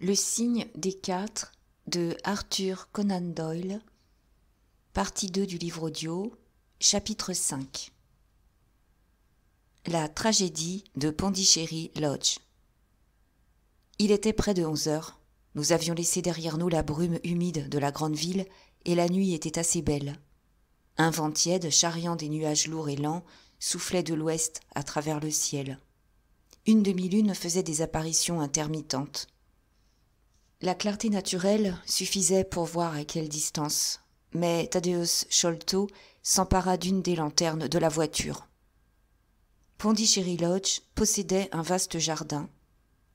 Le signe des quatre de Arthur Conan Doyle, partie 2 du livre audio, chapitre 5. La tragédie de Pondichéry Lodge. Il était près de onze heures. Nous avions laissé derrière nous la brume humide de la grande ville et la nuit était assez belle. Un vent tiède, charriant des nuages lourds et lents, soufflait de l'ouest à travers le ciel. Une demi-lune faisait des apparitions intermittentes. La clarté naturelle suffisait pour voir à quelle distance, mais Thaddeus Sholto s'empara d'une des lanternes de la voiture. Pondicherry Lodge possédait un vaste jardin.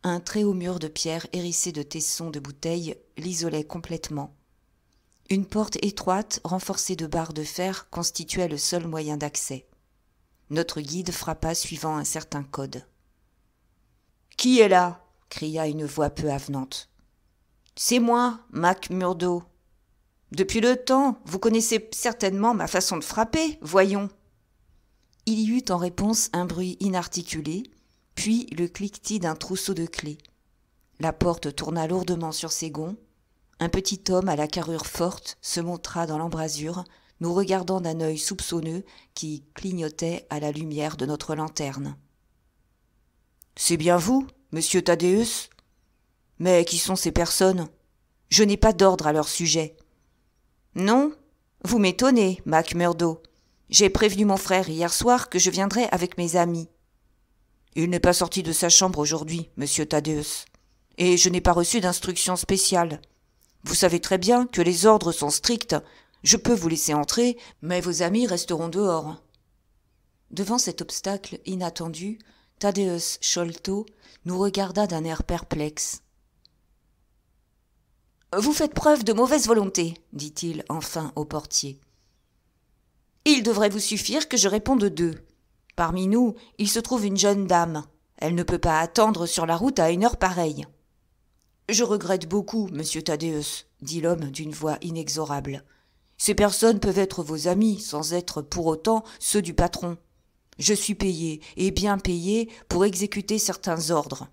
Un très haut mur de pierre hérissé de tessons de bouteilles l'isolait complètement. Une porte étroite, renforcée de barres de fer, constituait le seul moyen d'accès. Notre guide frappa suivant un certain code. Qui est là cria une voix peu avenante. C'est moi, Mac Murdo. Depuis le temps, vous connaissez certainement ma façon de frapper, voyons. Il y eut en réponse un bruit inarticulé, puis le cliquetis d'un trousseau de clés. La porte tourna lourdement sur ses gonds. Un petit homme à la carrure forte se montra dans l'embrasure, nous regardant d'un œil soupçonneux qui clignotait à la lumière de notre lanterne. C'est bien vous, monsieur Thaddeus Mais qui sont ces personnes je n'ai pas d'ordre à leur sujet. Non Vous m'étonnez, Mac Murdo. J'ai prévenu mon frère hier soir que je viendrais avec mes amis. Il n'est pas sorti de sa chambre aujourd'hui, monsieur Thaddeus. Et je n'ai pas reçu d'instruction spéciale. Vous savez très bien que les ordres sont stricts. Je peux vous laisser entrer, mais vos amis resteront dehors. Devant cet obstacle inattendu, Thaddeus Sholto nous regarda d'un air perplexe. Vous faites preuve de mauvaise volonté, dit-il enfin au portier. Il devrait vous suffire que je réponde deux. Parmi nous, il se trouve une jeune dame. Elle ne peut pas attendre sur la route à une heure pareille. Je regrette beaucoup, monsieur Thaddeus, dit l'homme d'une voix inexorable. Ces personnes peuvent être vos amis sans être pour autant ceux du patron. Je suis payé, et bien payé, pour exécuter certains ordres.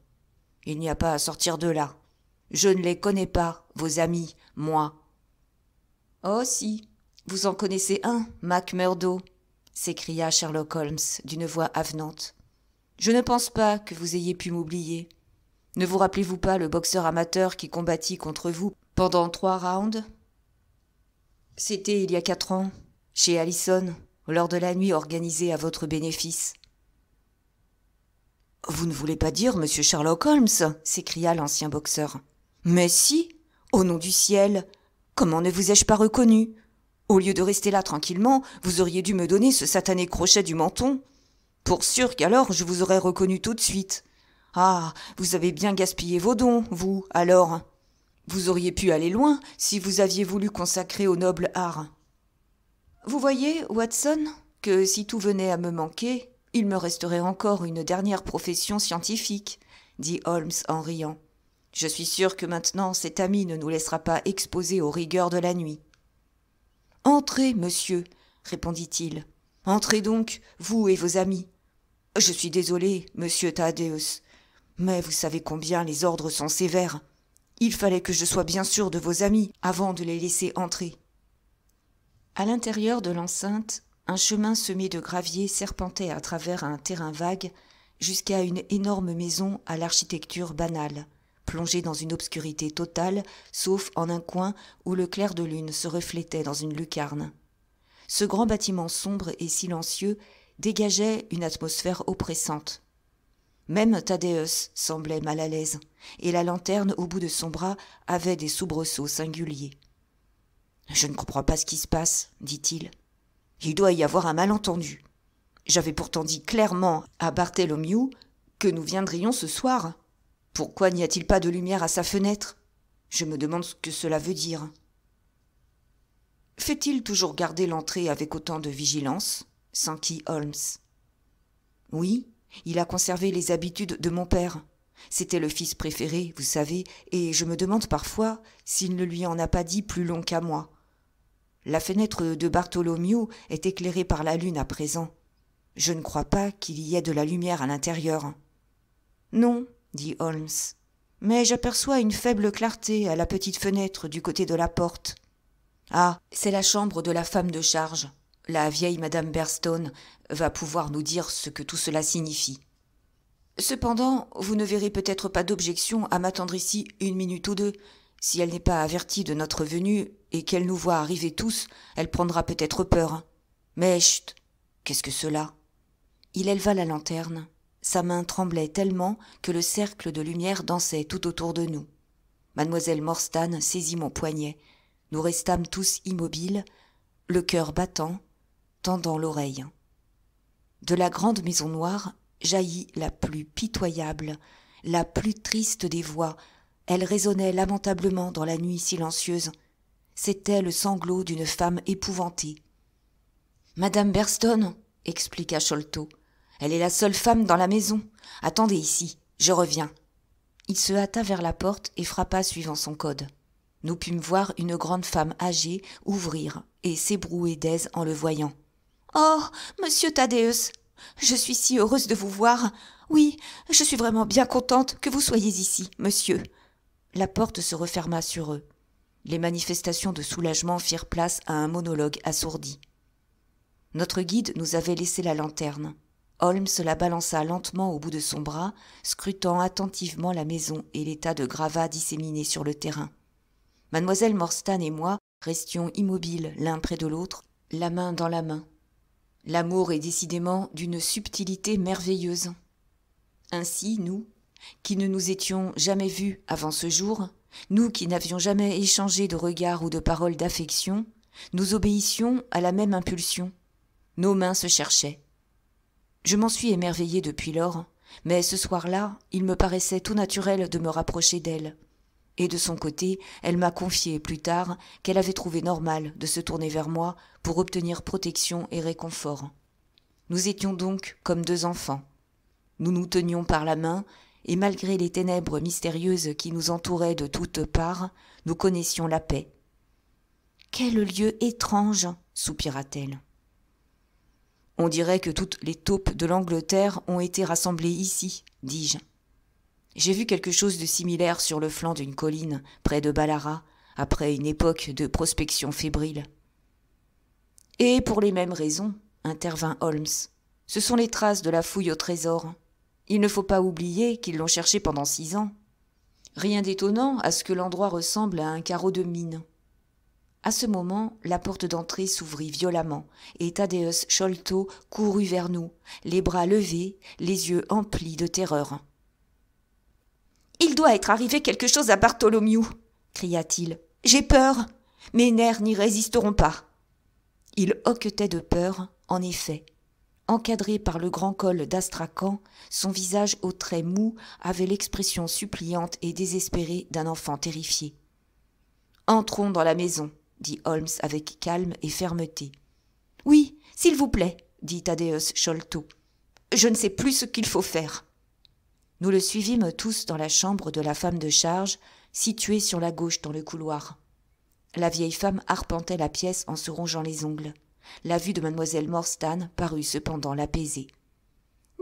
Il n'y a pas à sortir de là. Je ne les connais pas, vos amis, moi. Oh si, vous en connaissez un, Mac Murdo, » s'écria Sherlock Holmes d'une voix avenante. Je ne pense pas que vous ayez pu m'oublier. Ne vous rappelez-vous pas le boxeur amateur qui combattit contre vous pendant trois rounds C'était il y a quatre ans, chez Allison, lors de la nuit organisée à votre bénéfice. Vous ne voulez pas dire, monsieur Sherlock Holmes s'écria l'ancien boxeur. Mais si, au nom du ciel, comment ne vous ai-je pas reconnu Au lieu de rester là tranquillement, vous auriez dû me donner ce satané crochet du menton. Pour sûr qu'alors je vous aurais reconnu tout de suite. Ah, vous avez bien gaspillé vos dons, vous, alors. Vous auriez pu aller loin si vous aviez voulu consacrer au noble art. Vous voyez, Watson, que si tout venait à me manquer, il me resterait encore une dernière profession scientifique, dit Holmes en riant. Je suis sûr que maintenant cet ami ne nous laissera pas exposer aux rigueurs de la nuit. Entrez, monsieur, répondit-il. Entrez donc, vous et vos amis. Je suis désolé, monsieur Thaddeus, mais vous savez combien les ordres sont sévères. Il fallait que je sois bien sûr de vos amis avant de les laisser entrer. À l'intérieur de l'enceinte, un chemin semé de gravier serpentait à travers un terrain vague jusqu'à une énorme maison à l'architecture banale plongé dans une obscurité totale, sauf en un coin où le clair de lune se reflétait dans une lucarne. Ce grand bâtiment sombre et silencieux dégageait une atmosphère oppressante. Même Thaddeus semblait mal à l'aise, et la lanterne au bout de son bras avait des soubresauts singuliers. Je ne comprends pas ce qui se passe, dit-il. Il doit y avoir un malentendu. J'avais pourtant dit clairement à Bartholomew que nous viendrions ce soir. Pourquoi n'y a-t-il pas de lumière à sa fenêtre Je me demande ce que cela veut dire. Fait-il toujours garder l'entrée avec autant de vigilance s'enquit Holmes. Oui, il a conservé les habitudes de mon père. C'était le fils préféré, vous savez, et je me demande parfois s'il ne lui en a pas dit plus long qu'à moi. La fenêtre de Bartholomew est éclairée par la lune à présent. Je ne crois pas qu'il y ait de la lumière à l'intérieur. Non, dit Holmes. Mais j'aperçois une faible clarté à la petite fenêtre du côté de la porte. Ah. C'est la chambre de la femme de charge. La vieille madame Berstone va pouvoir nous dire ce que tout cela signifie. Cependant, vous ne verrez peut-être pas d'objection à m'attendre ici une minute ou deux. Si elle n'est pas avertie de notre venue et qu'elle nous voit arriver tous, elle prendra peut-être peur. Mais chut. Qu'est-ce que cela? Il éleva la lanterne. Sa main tremblait tellement que le cercle de lumière dansait tout autour de nous. Mademoiselle Morstan saisit mon poignet. Nous restâmes tous immobiles, le cœur battant, tendant l'oreille. De la grande maison noire jaillit la plus pitoyable, la plus triste des voix. Elle résonnait lamentablement dans la nuit silencieuse. C'était le sanglot d'une femme épouvantée. Madame Berston, expliqua elle est la seule femme dans la maison. Attendez ici, je reviens. Il se hâta vers la porte et frappa suivant son code. Nous pûmes voir une grande femme âgée ouvrir et s'ébrouer d'aise en le voyant. Oh, monsieur Thaddeus, je suis si heureuse de vous voir. Oui, je suis vraiment bien contente que vous soyez ici, monsieur. La porte se referma sur eux. Les manifestations de soulagement firent place à un monologue assourdi. Notre guide nous avait laissé la lanterne. Holmes la balança lentement au bout de son bras, scrutant attentivement la maison et l'état de gravats disséminés sur le terrain. Mademoiselle Morstan et moi restions immobiles l'un près de l'autre, la main dans la main. L'amour est décidément d'une subtilité merveilleuse. Ainsi, nous, qui ne nous étions jamais vus avant ce jour, nous qui n'avions jamais échangé de regards ou de paroles d'affection, nous obéissions à la même impulsion. Nos mains se cherchaient. Je m'en suis émerveillée depuis lors, mais ce soir-là, il me paraissait tout naturel de me rapprocher d'elle. Et de son côté, elle m'a confié plus tard qu'elle avait trouvé normal de se tourner vers moi pour obtenir protection et réconfort. Nous étions donc comme deux enfants. Nous nous tenions par la main, et malgré les ténèbres mystérieuses qui nous entouraient de toutes parts, nous connaissions la paix. Quel lieu étrange. soupira t-elle. On dirait que toutes les taupes de l'Angleterre ont été rassemblées ici, dis-je. J'ai vu quelque chose de similaire sur le flanc d'une colline, près de Ballara, après une époque de prospection fébrile. Et pour les mêmes raisons, intervint Holmes, ce sont les traces de la fouille au trésor. Il ne faut pas oublier qu'ils l'ont cherché pendant six ans. Rien d'étonnant à ce que l'endroit ressemble à un carreau de mine. À ce moment, la porte d'entrée s'ouvrit violemment, et Thaddeus Sholto courut vers nous, les bras levés, les yeux emplis de terreur. Il doit être arrivé quelque chose à Bartholomew, cria-t-il. J'ai peur. Mes nerfs n'y résisteront pas. Il hoquetait de peur, en effet. Encadré par le grand col d'Astrakhan, son visage aux traits mous avait l'expression suppliante et désespérée d'un enfant terrifié. Entrons dans la maison, dit Holmes avec calme et fermeté. Oui, s'il vous plaît, dit Thaddeus Sholto. Je ne sais plus ce qu'il faut faire. Nous le suivîmes tous dans la chambre de la femme de charge, située sur la gauche dans le couloir. La vieille femme arpentait la pièce en se rongeant les ongles. La vue de mademoiselle Morstan parut cependant l'apaiser.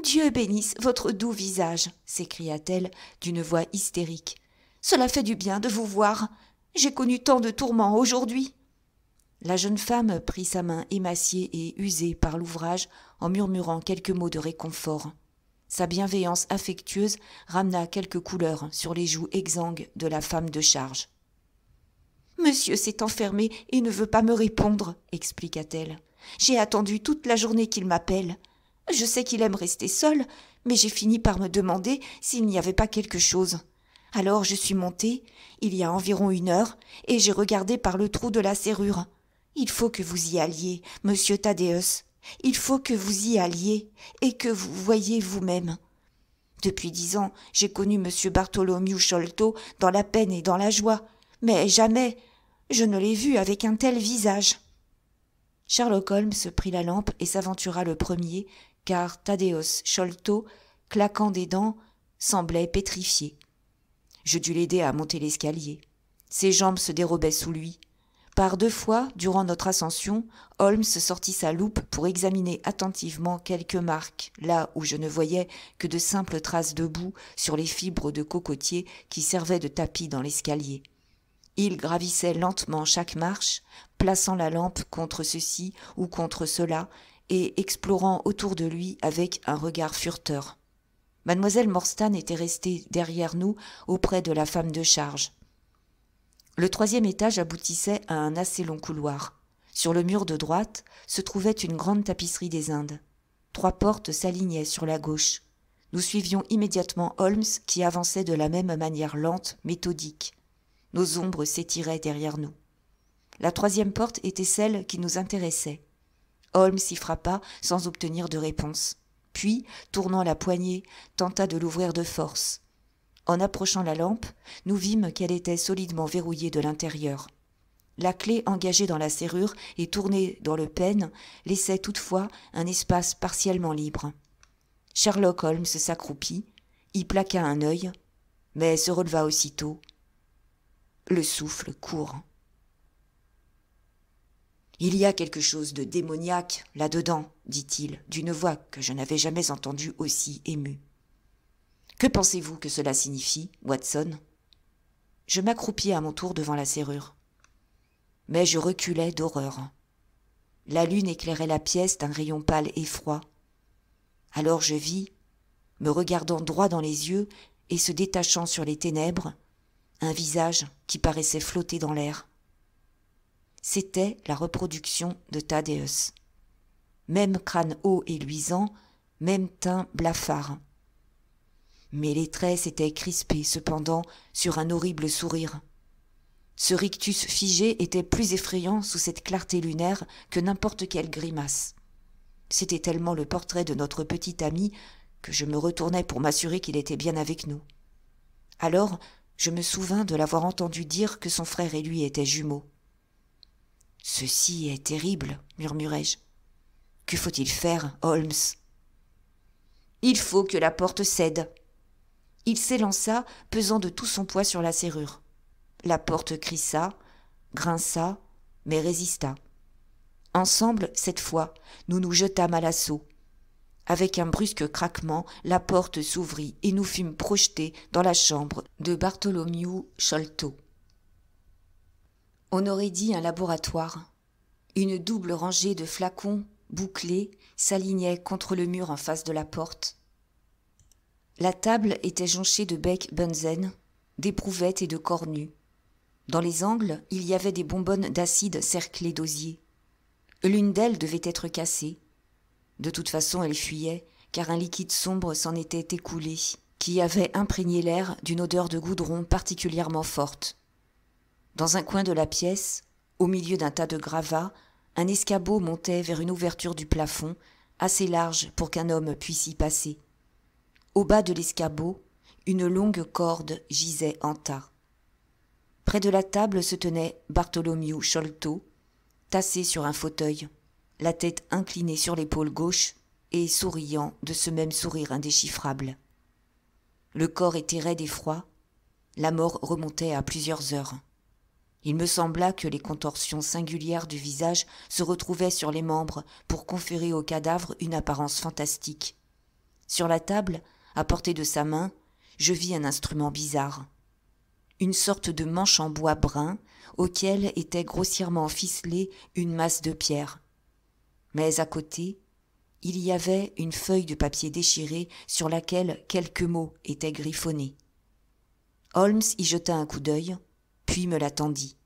Dieu bénisse votre doux visage, s'écria-t-elle d'une voix hystérique. Cela fait du bien de vous voir. J'ai connu tant de tourments aujourd'hui. La jeune femme prit sa main émaciée et usée par l'ouvrage en murmurant quelques mots de réconfort. Sa bienveillance affectueuse ramena quelques couleurs sur les joues exsangues de la femme de charge. Monsieur s'est enfermé et ne veut pas me répondre, expliqua-t-elle. J'ai attendu toute la journée qu'il m'appelle. Je sais qu'il aime rester seul, mais j'ai fini par me demander s'il n'y avait pas quelque chose. Alors je suis monté il y a environ une heure, et j'ai regardé par le trou de la serrure. Il faut que vous y alliez, monsieur Thaddeus. Il faut que vous y alliez, et que vous voyez vous-même. Depuis dix ans, j'ai connu monsieur Bartholomew Sholto dans la peine et dans la joie, mais jamais je ne l'ai vu avec un tel visage. Sherlock Holmes prit la lampe et s'aventura le premier, car Thaddeus Sholto, claquant des dents, semblait pétrifié. Je dus l'aider à monter l'escalier. Ses jambes se dérobaient sous lui. Par deux fois, durant notre ascension, Holmes sortit sa loupe pour examiner attentivement quelques marques, là où je ne voyais que de simples traces de boue sur les fibres de cocotier qui servaient de tapis dans l'escalier. Il gravissait lentement chaque marche, plaçant la lampe contre ceci ou contre cela, et explorant autour de lui avec un regard furteur. Mademoiselle Morstan était restée derrière nous auprès de la femme de charge. Le troisième étage aboutissait à un assez long couloir. Sur le mur de droite se trouvait une grande tapisserie des Indes. Trois portes s'alignaient sur la gauche. Nous suivions immédiatement Holmes qui avançait de la même manière lente, méthodique. Nos ombres s'étiraient derrière nous. La troisième porte était celle qui nous intéressait. Holmes y frappa sans obtenir de réponse puis, tournant la poignée, tenta de l'ouvrir de force. En approchant la lampe, nous vîmes qu'elle était solidement verrouillée de l'intérieur. La clé engagée dans la serrure et tournée dans le pen laissait toutefois un espace partiellement libre. Sherlock Holmes s'accroupit, y plaqua un œil, mais se releva aussitôt. Le souffle court. Il y a quelque chose de démoniaque là-dedans, dit-il, d'une voix que je n'avais jamais entendue aussi émue. Que pensez-vous que cela signifie, Watson Je m'accroupis à mon tour devant la serrure. Mais je reculais d'horreur. La lune éclairait la pièce d'un rayon pâle et froid. Alors je vis, me regardant droit dans les yeux et se détachant sur les ténèbres, un visage qui paraissait flotter dans l'air c'était la reproduction de Thaddeus. Même crâne haut et luisant, même teint blafard. Mais les traits s'étaient crispés cependant sur un horrible sourire. Ce rictus figé était plus effrayant sous cette clarté lunaire que n'importe quelle grimace. C'était tellement le portrait de notre petit ami que je me retournais pour m'assurer qu'il était bien avec nous. Alors, je me souvins de l'avoir entendu dire que son frère et lui étaient jumeaux. Ceci est terrible, murmurai-je. Que faut-il faire, Holmes Il faut que la porte cède. Il s'élança, pesant de tout son poids sur la serrure. La porte crissa, grinça, mais résista. Ensemble, cette fois, nous nous jetâmes à l'assaut. Avec un brusque craquement, la porte s'ouvrit et nous fûmes projetés dans la chambre de Bartholomew Sholto on aurait dit un laboratoire. Une double rangée de flacons bouclés s'alignait contre le mur en face de la porte. La table était jonchée de becs bunzen, d'éprouvettes et de cornues. Dans les angles, il y avait des bonbonnes d'acide cerclées d'osier. L'une d'elles devait être cassée. De toute façon, elle fuyait, car un liquide sombre s'en était écoulé, qui avait imprégné l'air d'une odeur de goudron particulièrement forte. Dans un coin de la pièce, au milieu d'un tas de gravats, un escabeau montait vers une ouverture du plafond, assez large pour qu'un homme puisse y passer. Au bas de l'escabeau, une longue corde gisait en tas. Près de la table se tenait Bartholomew Sholto, tassé sur un fauteuil, la tête inclinée sur l'épaule gauche et souriant de ce même sourire indéchiffrable. Le corps était raide et froid, la mort remontait à plusieurs heures. Il me sembla que les contorsions singulières du visage se retrouvaient sur les membres pour conférer au cadavre une apparence fantastique. Sur la table, à portée de sa main, je vis un instrument bizarre. Une sorte de manche en bois brun auquel était grossièrement ficelée une masse de pierre. Mais à côté, il y avait une feuille de papier déchirée sur laquelle quelques mots étaient griffonnés. Holmes y jeta un coup d'œil, puis me l'attendit.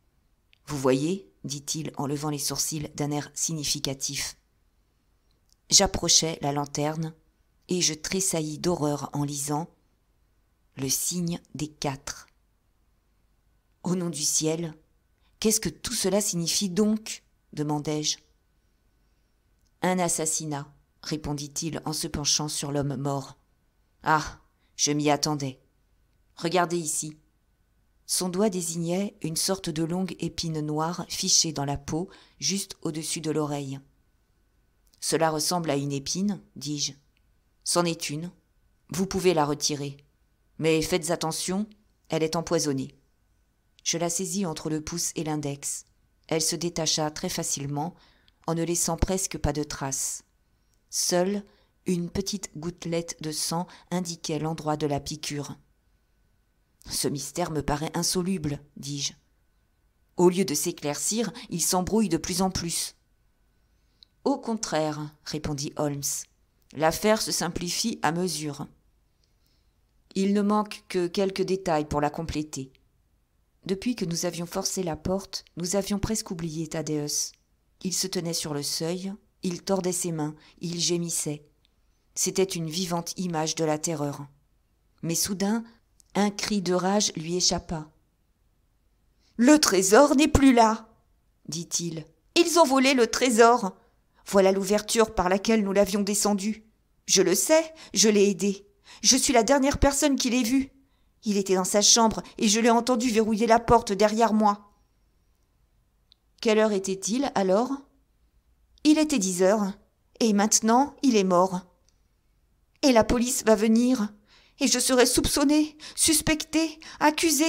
« Vous voyez, dit-il en levant les sourcils d'un air significatif. J'approchai la lanterne et je tressaillis d'horreur en lisant Le signe des quatre. Au nom du ciel, qu'est-ce que tout cela signifie donc demandai-je. Un assassinat, répondit-il en se penchant sur l'homme mort. Ah, je m'y attendais. Regardez ici. Son doigt désignait une sorte de longue épine noire fichée dans la peau, juste au-dessus de l'oreille. Cela ressemble à une épine, dis-je. C'en est une. Vous pouvez la retirer. Mais faites attention, elle est empoisonnée. Je la saisis entre le pouce et l'index. Elle se détacha très facilement, en ne laissant presque pas de traces. Seule une petite gouttelette de sang indiquait l'endroit de la piqûre. Ce mystère me paraît insoluble, dis-je. Au lieu de s'éclaircir, il s'embrouille de plus en plus. Au contraire, répondit Holmes, l'affaire se simplifie à mesure. Il ne manque que quelques détails pour la compléter. Depuis que nous avions forcé la porte, nous avions presque oublié Thaddeus. Il se tenait sur le seuil, il tordait ses mains, il gémissait. C'était une vivante image de la terreur. Mais soudain, un cri de rage lui échappa. Le trésor n'est plus là, dit-il. Ils ont volé le trésor. Voilà l'ouverture par laquelle nous l'avions descendu. Je le sais, je l'ai aidé. Je suis la dernière personne qui l'ait vu. Il était dans sa chambre et je l'ai entendu verrouiller la porte derrière moi. Quelle heure était-il alors Il était dix heures. Et maintenant, il est mort. Et la police va venir et je serais soupçonné, suspecté, accusé.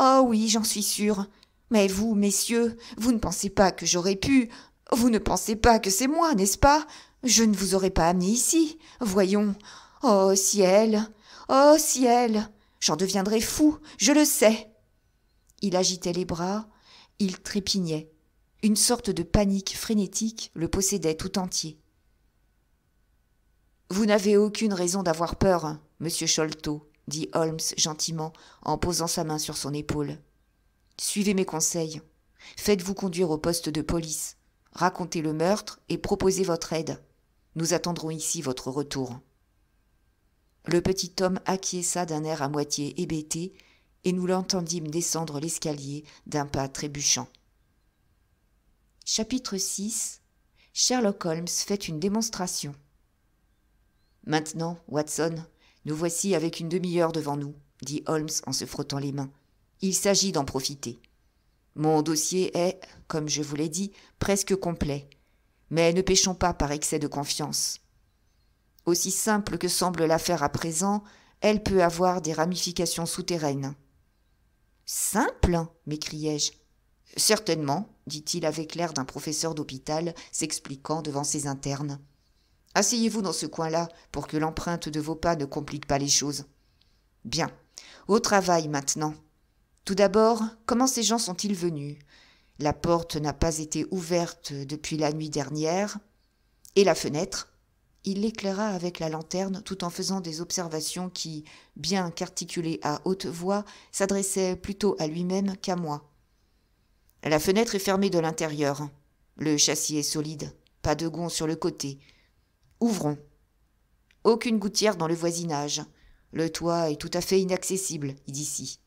Oh oui, j'en suis sûre. Mais vous, messieurs, vous ne pensez pas que j'aurais pu. Vous ne pensez pas que c'est moi, n'est-ce pas Je ne vous aurais pas amené ici. Voyons. Oh ciel Oh ciel J'en deviendrai fou, je le sais Il agitait les bras, il trépignait. Une sorte de panique frénétique le possédait tout entier. Vous n'avez aucune raison d'avoir peur, Monsieur Sholto, dit Holmes gentiment en posant sa main sur son épaule. Suivez mes conseils. Faites-vous conduire au poste de police. Racontez le meurtre et proposez votre aide. Nous attendrons ici votre retour. Le petit homme acquiesça d'un air à moitié hébété, et nous l'entendîmes descendre l'escalier d'un pas trébuchant. Chapitre 6 Sherlock Holmes fait une démonstration. Maintenant, Watson, nous voici avec une demi-heure devant nous, dit Holmes en se frottant les mains. Il s'agit d'en profiter. Mon dossier est, comme je vous l'ai dit, presque complet. Mais ne pêchons pas par excès de confiance. Aussi simple que semble l'affaire à présent, elle peut avoir des ramifications souterraines. Simple m'écriai-je. Certainement, dit-il avec l'air d'un professeur d'hôpital s'expliquant devant ses internes. Asseyez-vous dans ce coin-là pour que l'empreinte de vos pas ne complique pas les choses. Bien. Au travail maintenant. Tout d'abord, comment ces gens sont-ils venus La porte n'a pas été ouverte depuis la nuit dernière. Et la fenêtre Il l'éclaira avec la lanterne tout en faisant des observations qui, bien qu'articulées à haute voix, s'adressaient plutôt à lui-même qu'à moi. La fenêtre est fermée de l'intérieur. Le châssis est solide, pas de gonds sur le côté. Ouvrons. Aucune gouttière dans le voisinage. Le toit est tout à fait inaccessible d'ici.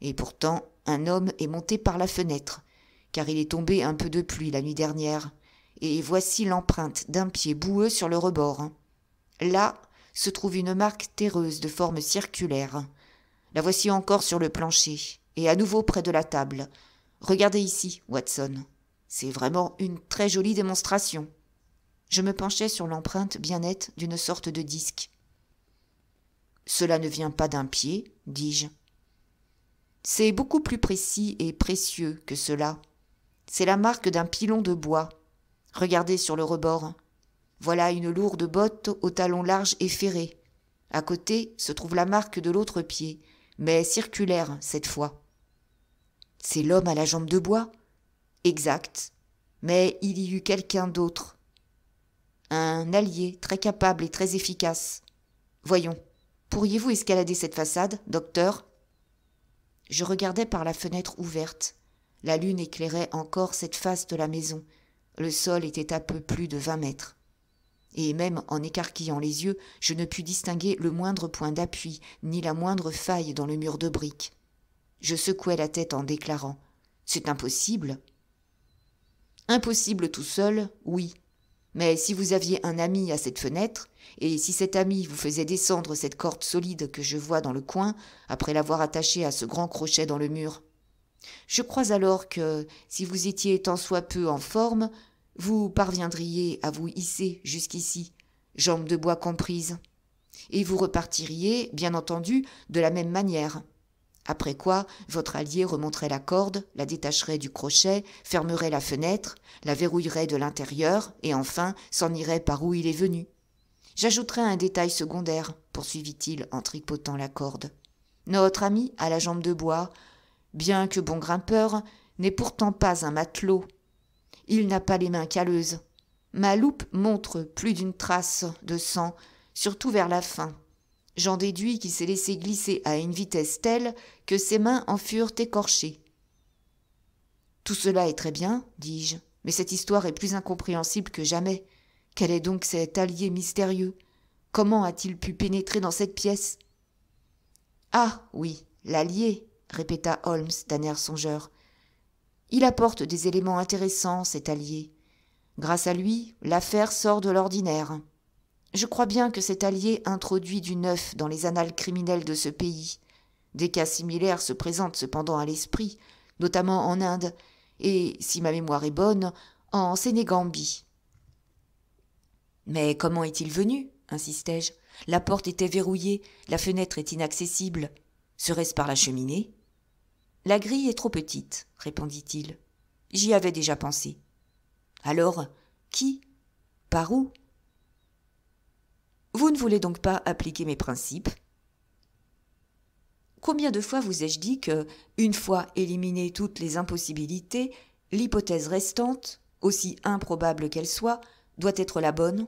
Et pourtant, un homme est monté par la fenêtre, car il est tombé un peu de pluie la nuit dernière, et voici l'empreinte d'un pied boueux sur le rebord. Là se trouve une marque terreuse de forme circulaire. La voici encore sur le plancher, et à nouveau près de la table. Regardez ici, Watson. C'est vraiment une très jolie démonstration je me penchais sur l'empreinte bien nette d'une sorte de disque. Cela ne vient pas d'un pied, dis-je. C'est beaucoup plus précis et précieux que cela. C'est la marque d'un pilon de bois. Regardez sur le rebord. Voilà une lourde botte au talon large et ferré. À côté se trouve la marque de l'autre pied, mais circulaire cette fois. C'est l'homme à la jambe de bois Exact. Mais il y eut quelqu'un d'autre un allié très capable et très efficace. Voyons, pourriez-vous escalader cette façade, docteur Je regardais par la fenêtre ouverte. La lune éclairait encore cette face de la maison. Le sol était à peu plus de vingt mètres. Et même en écarquillant les yeux, je ne pus distinguer le moindre point d'appui, ni la moindre faille dans le mur de briques. Je secouai la tête en déclarant C'est impossible. Impossible tout seul, oui, mais si vous aviez un ami à cette fenêtre, et si cet ami vous faisait descendre cette corde solide que je vois dans le coin, après l'avoir attachée à ce grand crochet dans le mur. Je crois alors que, si vous étiez tant soit peu en forme, vous parviendriez à vous hisser jusqu'ici, jambes de bois comprises, et vous repartiriez, bien entendu, de la même manière. Après quoi, votre allié remonterait la corde, la détacherait du crochet, fermerait la fenêtre, la verrouillerait de l'intérieur, et enfin s'en irait par où il est venu. J'ajouterai un détail secondaire, poursuivit-il en tripotant la corde. Notre ami à la jambe de bois, bien que bon grimpeur, n'est pourtant pas un matelot. Il n'a pas les mains calleuses. Ma loupe montre plus d'une trace de sang, surtout vers la fin. J'en déduis qu'il s'est laissé glisser à une vitesse telle que ses mains en furent écorchées. Tout cela est très bien, dis-je, mais cette histoire est plus incompréhensible que jamais. Quel est donc cet allié mystérieux Comment a-t-il pu pénétrer dans cette pièce Ah oui, l'allié, répéta Holmes d'un air songeur. Il apporte des éléments intéressants, cet allié. Grâce à lui, l'affaire sort de l'ordinaire. Je crois bien que cet allié introduit du neuf dans les annales criminelles de ce pays. Des cas similaires se présentent cependant à l'esprit, notamment en Inde, et, si ma mémoire est bonne, en Sénégambie. Mais comment est-il venu insistai-je. La porte était verrouillée, la fenêtre est inaccessible. Serait-ce par la cheminée La grille est trop petite, répondit-il. J'y avais déjà pensé. Alors, qui Par où vous ne voulez donc pas appliquer mes principes Combien de fois vous ai-je dit que, une fois éliminées toutes les impossibilités, l'hypothèse restante, aussi improbable qu'elle soit, doit être la bonne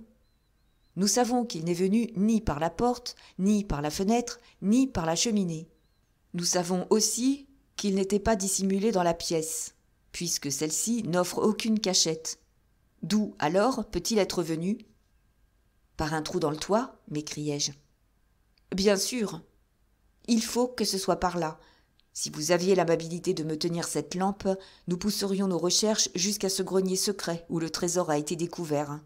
Nous savons qu'il n'est venu ni par la porte, ni par la fenêtre, ni par la cheminée. Nous savons aussi qu'il n'était pas dissimulé dans la pièce, puisque celle-ci n'offre aucune cachette. D'où alors peut-il être venu par un trou dans le toit m'écriai-je. Bien sûr. Il faut que ce soit par là. Si vous aviez l'amabilité de me tenir cette lampe, nous pousserions nos recherches jusqu'à ce grenier secret où le trésor a été découvert.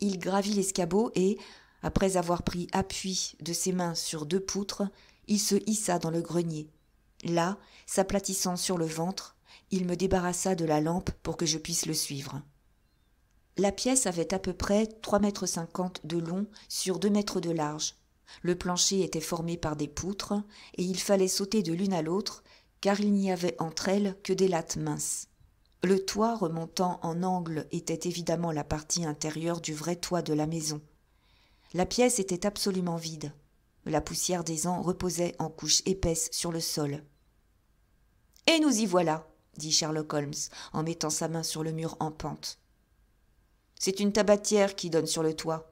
Il gravit l'escabeau et, après avoir pris appui de ses mains sur deux poutres, il se hissa dans le grenier. Là, s'aplatissant sur le ventre, il me débarrassa de la lampe pour que je puisse le suivre. La pièce avait à peu près trois mètres cinquante de long sur deux mètres de large. Le plancher était formé par des poutres et il fallait sauter de l'une à l'autre car il n'y avait entre elles que des lattes minces. Le toit remontant en angle était évidemment la partie intérieure du vrai toit de la maison. La pièce était absolument vide. La poussière des ans reposait en couches épaisses sur le sol. Et nous y voilà, dit Sherlock Holmes en mettant sa main sur le mur en pente. C'est une tabatière qui donne sur le toit.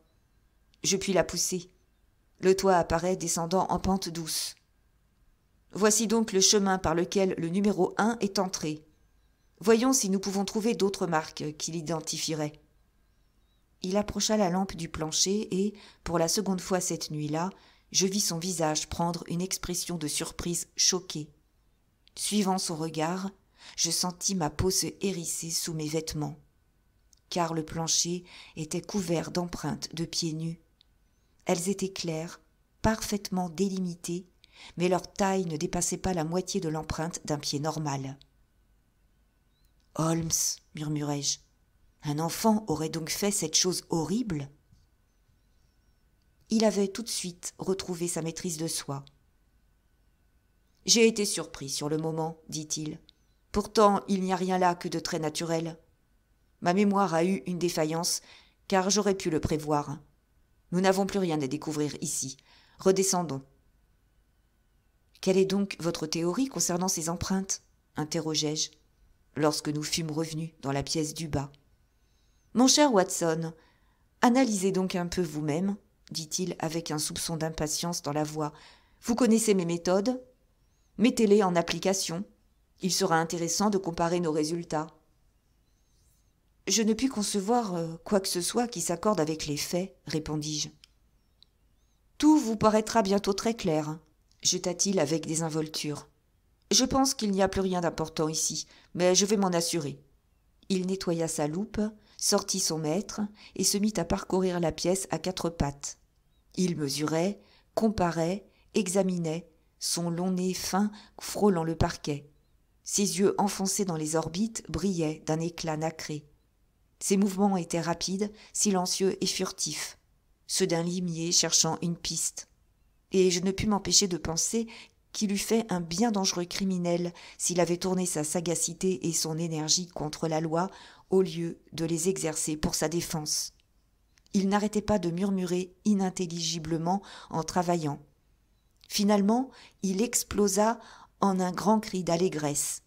Je puis la pousser. Le toit apparaît descendant en pente douce. Voici donc le chemin par lequel le numéro un est entré. Voyons si nous pouvons trouver d'autres marques qui l'identifieraient. Il approcha la lampe du plancher et, pour la seconde fois cette nuit-là, je vis son visage prendre une expression de surprise choquée. Suivant son regard, je sentis ma peau se hérisser sous mes vêtements car le plancher était couvert d'empreintes de pieds nus. Elles étaient claires, parfaitement délimitées, mais leur taille ne dépassait pas la moitié de l'empreinte d'un pied normal. Holmes, murmurai-je, un enfant aurait donc fait cette chose horrible Il avait tout de suite retrouvé sa maîtrise de soi. J'ai été surpris sur le moment, dit-il. Pourtant, il n'y a rien là que de très naturel. Ma mémoire a eu une défaillance, car j'aurais pu le prévoir. Nous n'avons plus rien à découvrir ici. Redescendons. Quelle est donc votre théorie concernant ces empreintes interrogeai-je, lorsque nous fûmes revenus dans la pièce du bas. Mon cher Watson, analysez donc un peu vous-même, dit-il avec un soupçon d'impatience dans la voix. Vous connaissez mes méthodes Mettez-les en application. Il sera intéressant de comparer nos résultats. Je ne puis concevoir euh, quoi que ce soit qui s'accorde avec les faits, répondis-je. Tout vous paraîtra bientôt très clair, jeta-t-il avec désinvolture. Je pense qu'il n'y a plus rien d'important ici, mais je vais m'en assurer. Il nettoya sa loupe, sortit son maître et se mit à parcourir la pièce à quatre pattes. Il mesurait, comparait, examinait, son long nez fin frôlant le parquet. Ses yeux enfoncés dans les orbites brillaient d'un éclat nacré. Ses mouvements étaient rapides, silencieux et furtifs, ceux d'un limier cherchant une piste. Et je ne pus m'empêcher de penser qu'il eût fait un bien dangereux criminel s'il avait tourné sa sagacité et son énergie contre la loi au lieu de les exercer pour sa défense. Il n'arrêtait pas de murmurer inintelligiblement en travaillant. Finalement, il explosa en un grand cri d'allégresse.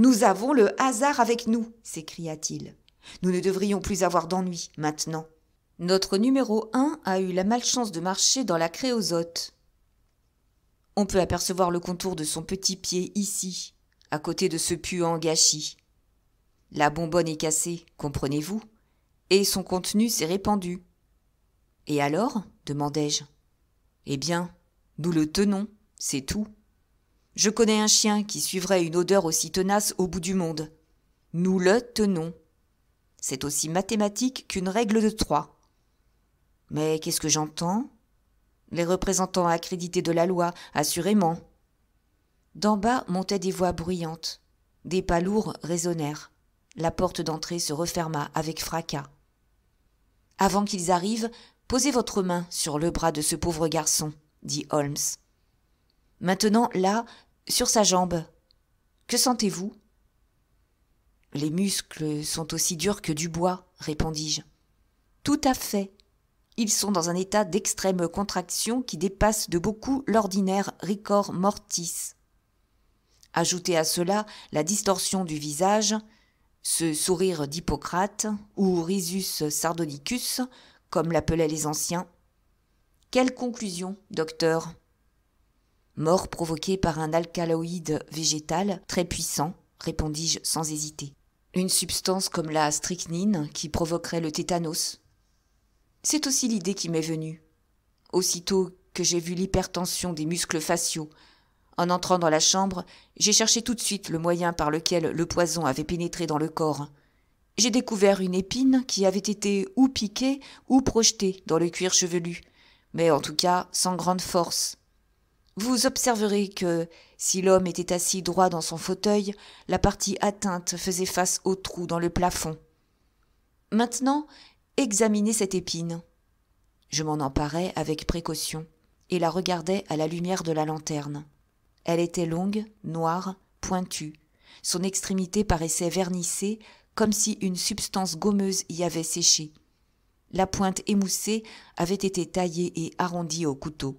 Nous avons le hasard avec nous, s'écria-t-il. Nous ne devrions plus avoir d'ennui maintenant. Notre numéro un a eu la malchance de marcher dans la créosote. On peut apercevoir le contour de son petit pied ici, à côté de ce puant gâchis. La bonbonne est cassée, comprenez-vous, et son contenu s'est répandu. Et alors demandai-je. Eh bien, nous le tenons, c'est tout. Je connais un chien qui suivrait une odeur aussi tenace au bout du monde. Nous le tenons. C'est aussi mathématique qu'une règle de trois. Mais qu'est-ce que j'entends Les représentants accrédités de la loi, assurément. D'en bas montaient des voix bruyantes. Des pas lourds résonnèrent. La porte d'entrée se referma avec fracas. Avant qu'ils arrivent, posez votre main sur le bras de ce pauvre garçon, dit Holmes. Maintenant, là, sur sa jambe. Que sentez-vous Les muscles sont aussi durs que du bois, répondis-je. Tout à fait. Ils sont dans un état d'extrême contraction qui dépasse de beaucoup l'ordinaire ricor mortis. Ajoutez à cela la distorsion du visage, ce sourire d'Hippocrate, ou Risus sardonicus, comme l'appelaient les anciens. Quelle conclusion, docteur Mort provoquée par un alcaloïde végétal très puissant, répondis-je sans hésiter. Une substance comme la strychnine qui provoquerait le tétanos. C'est aussi l'idée qui m'est venue. Aussitôt que j'ai vu l'hypertension des muscles faciaux, en entrant dans la chambre, j'ai cherché tout de suite le moyen par lequel le poison avait pénétré dans le corps. J'ai découvert une épine qui avait été ou piquée ou projetée dans le cuir chevelu, mais en tout cas sans grande force. Vous observerez que, si l'homme était assis droit dans son fauteuil, la partie atteinte faisait face au trou dans le plafond. Maintenant, examinez cette épine. Je m'en emparai avec précaution et la regardais à la lumière de la lanterne. Elle était longue, noire, pointue. Son extrémité paraissait vernissée, comme si une substance gommeuse y avait séché. La pointe émoussée avait été taillée et arrondie au couteau.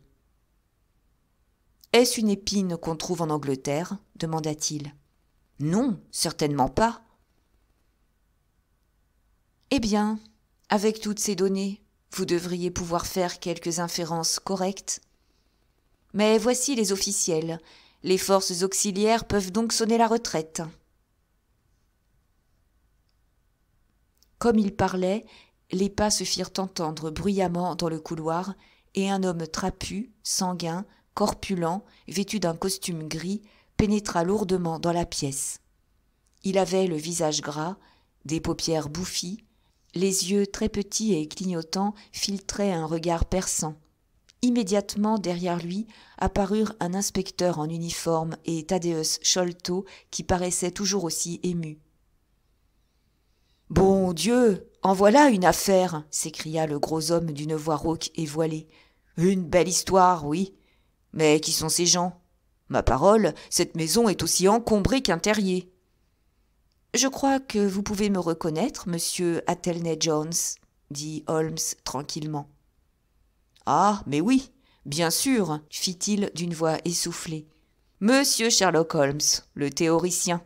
Est-ce une épine qu'on trouve en Angleterre demanda-t-il. Non, certainement pas. Eh bien, avec toutes ces données, vous devriez pouvoir faire quelques inférences correctes. Mais voici les officiels. Les forces auxiliaires peuvent donc sonner la retraite. Comme il parlait, les pas se firent entendre bruyamment dans le couloir, et un homme trapu, sanguin, corpulent, vêtu d'un costume gris, pénétra lourdement dans la pièce. Il avait le visage gras, des paupières bouffies, les yeux très petits et clignotants filtraient un regard perçant. Immédiatement derrière lui apparurent un inspecteur en uniforme et Thaddeus Sholto qui paraissait toujours aussi ému. Bon Dieu, en voilà une affaire s'écria le gros homme d'une voix rauque et voilée. Une belle histoire, oui. Mais qui sont ces gens Ma parole, cette maison est aussi encombrée qu'un terrier. Je crois que vous pouvez me reconnaître, monsieur Athelney Jones, dit Holmes tranquillement. Ah, mais oui, bien sûr, fit-il d'une voix essoufflée. Monsieur Sherlock Holmes, le théoricien.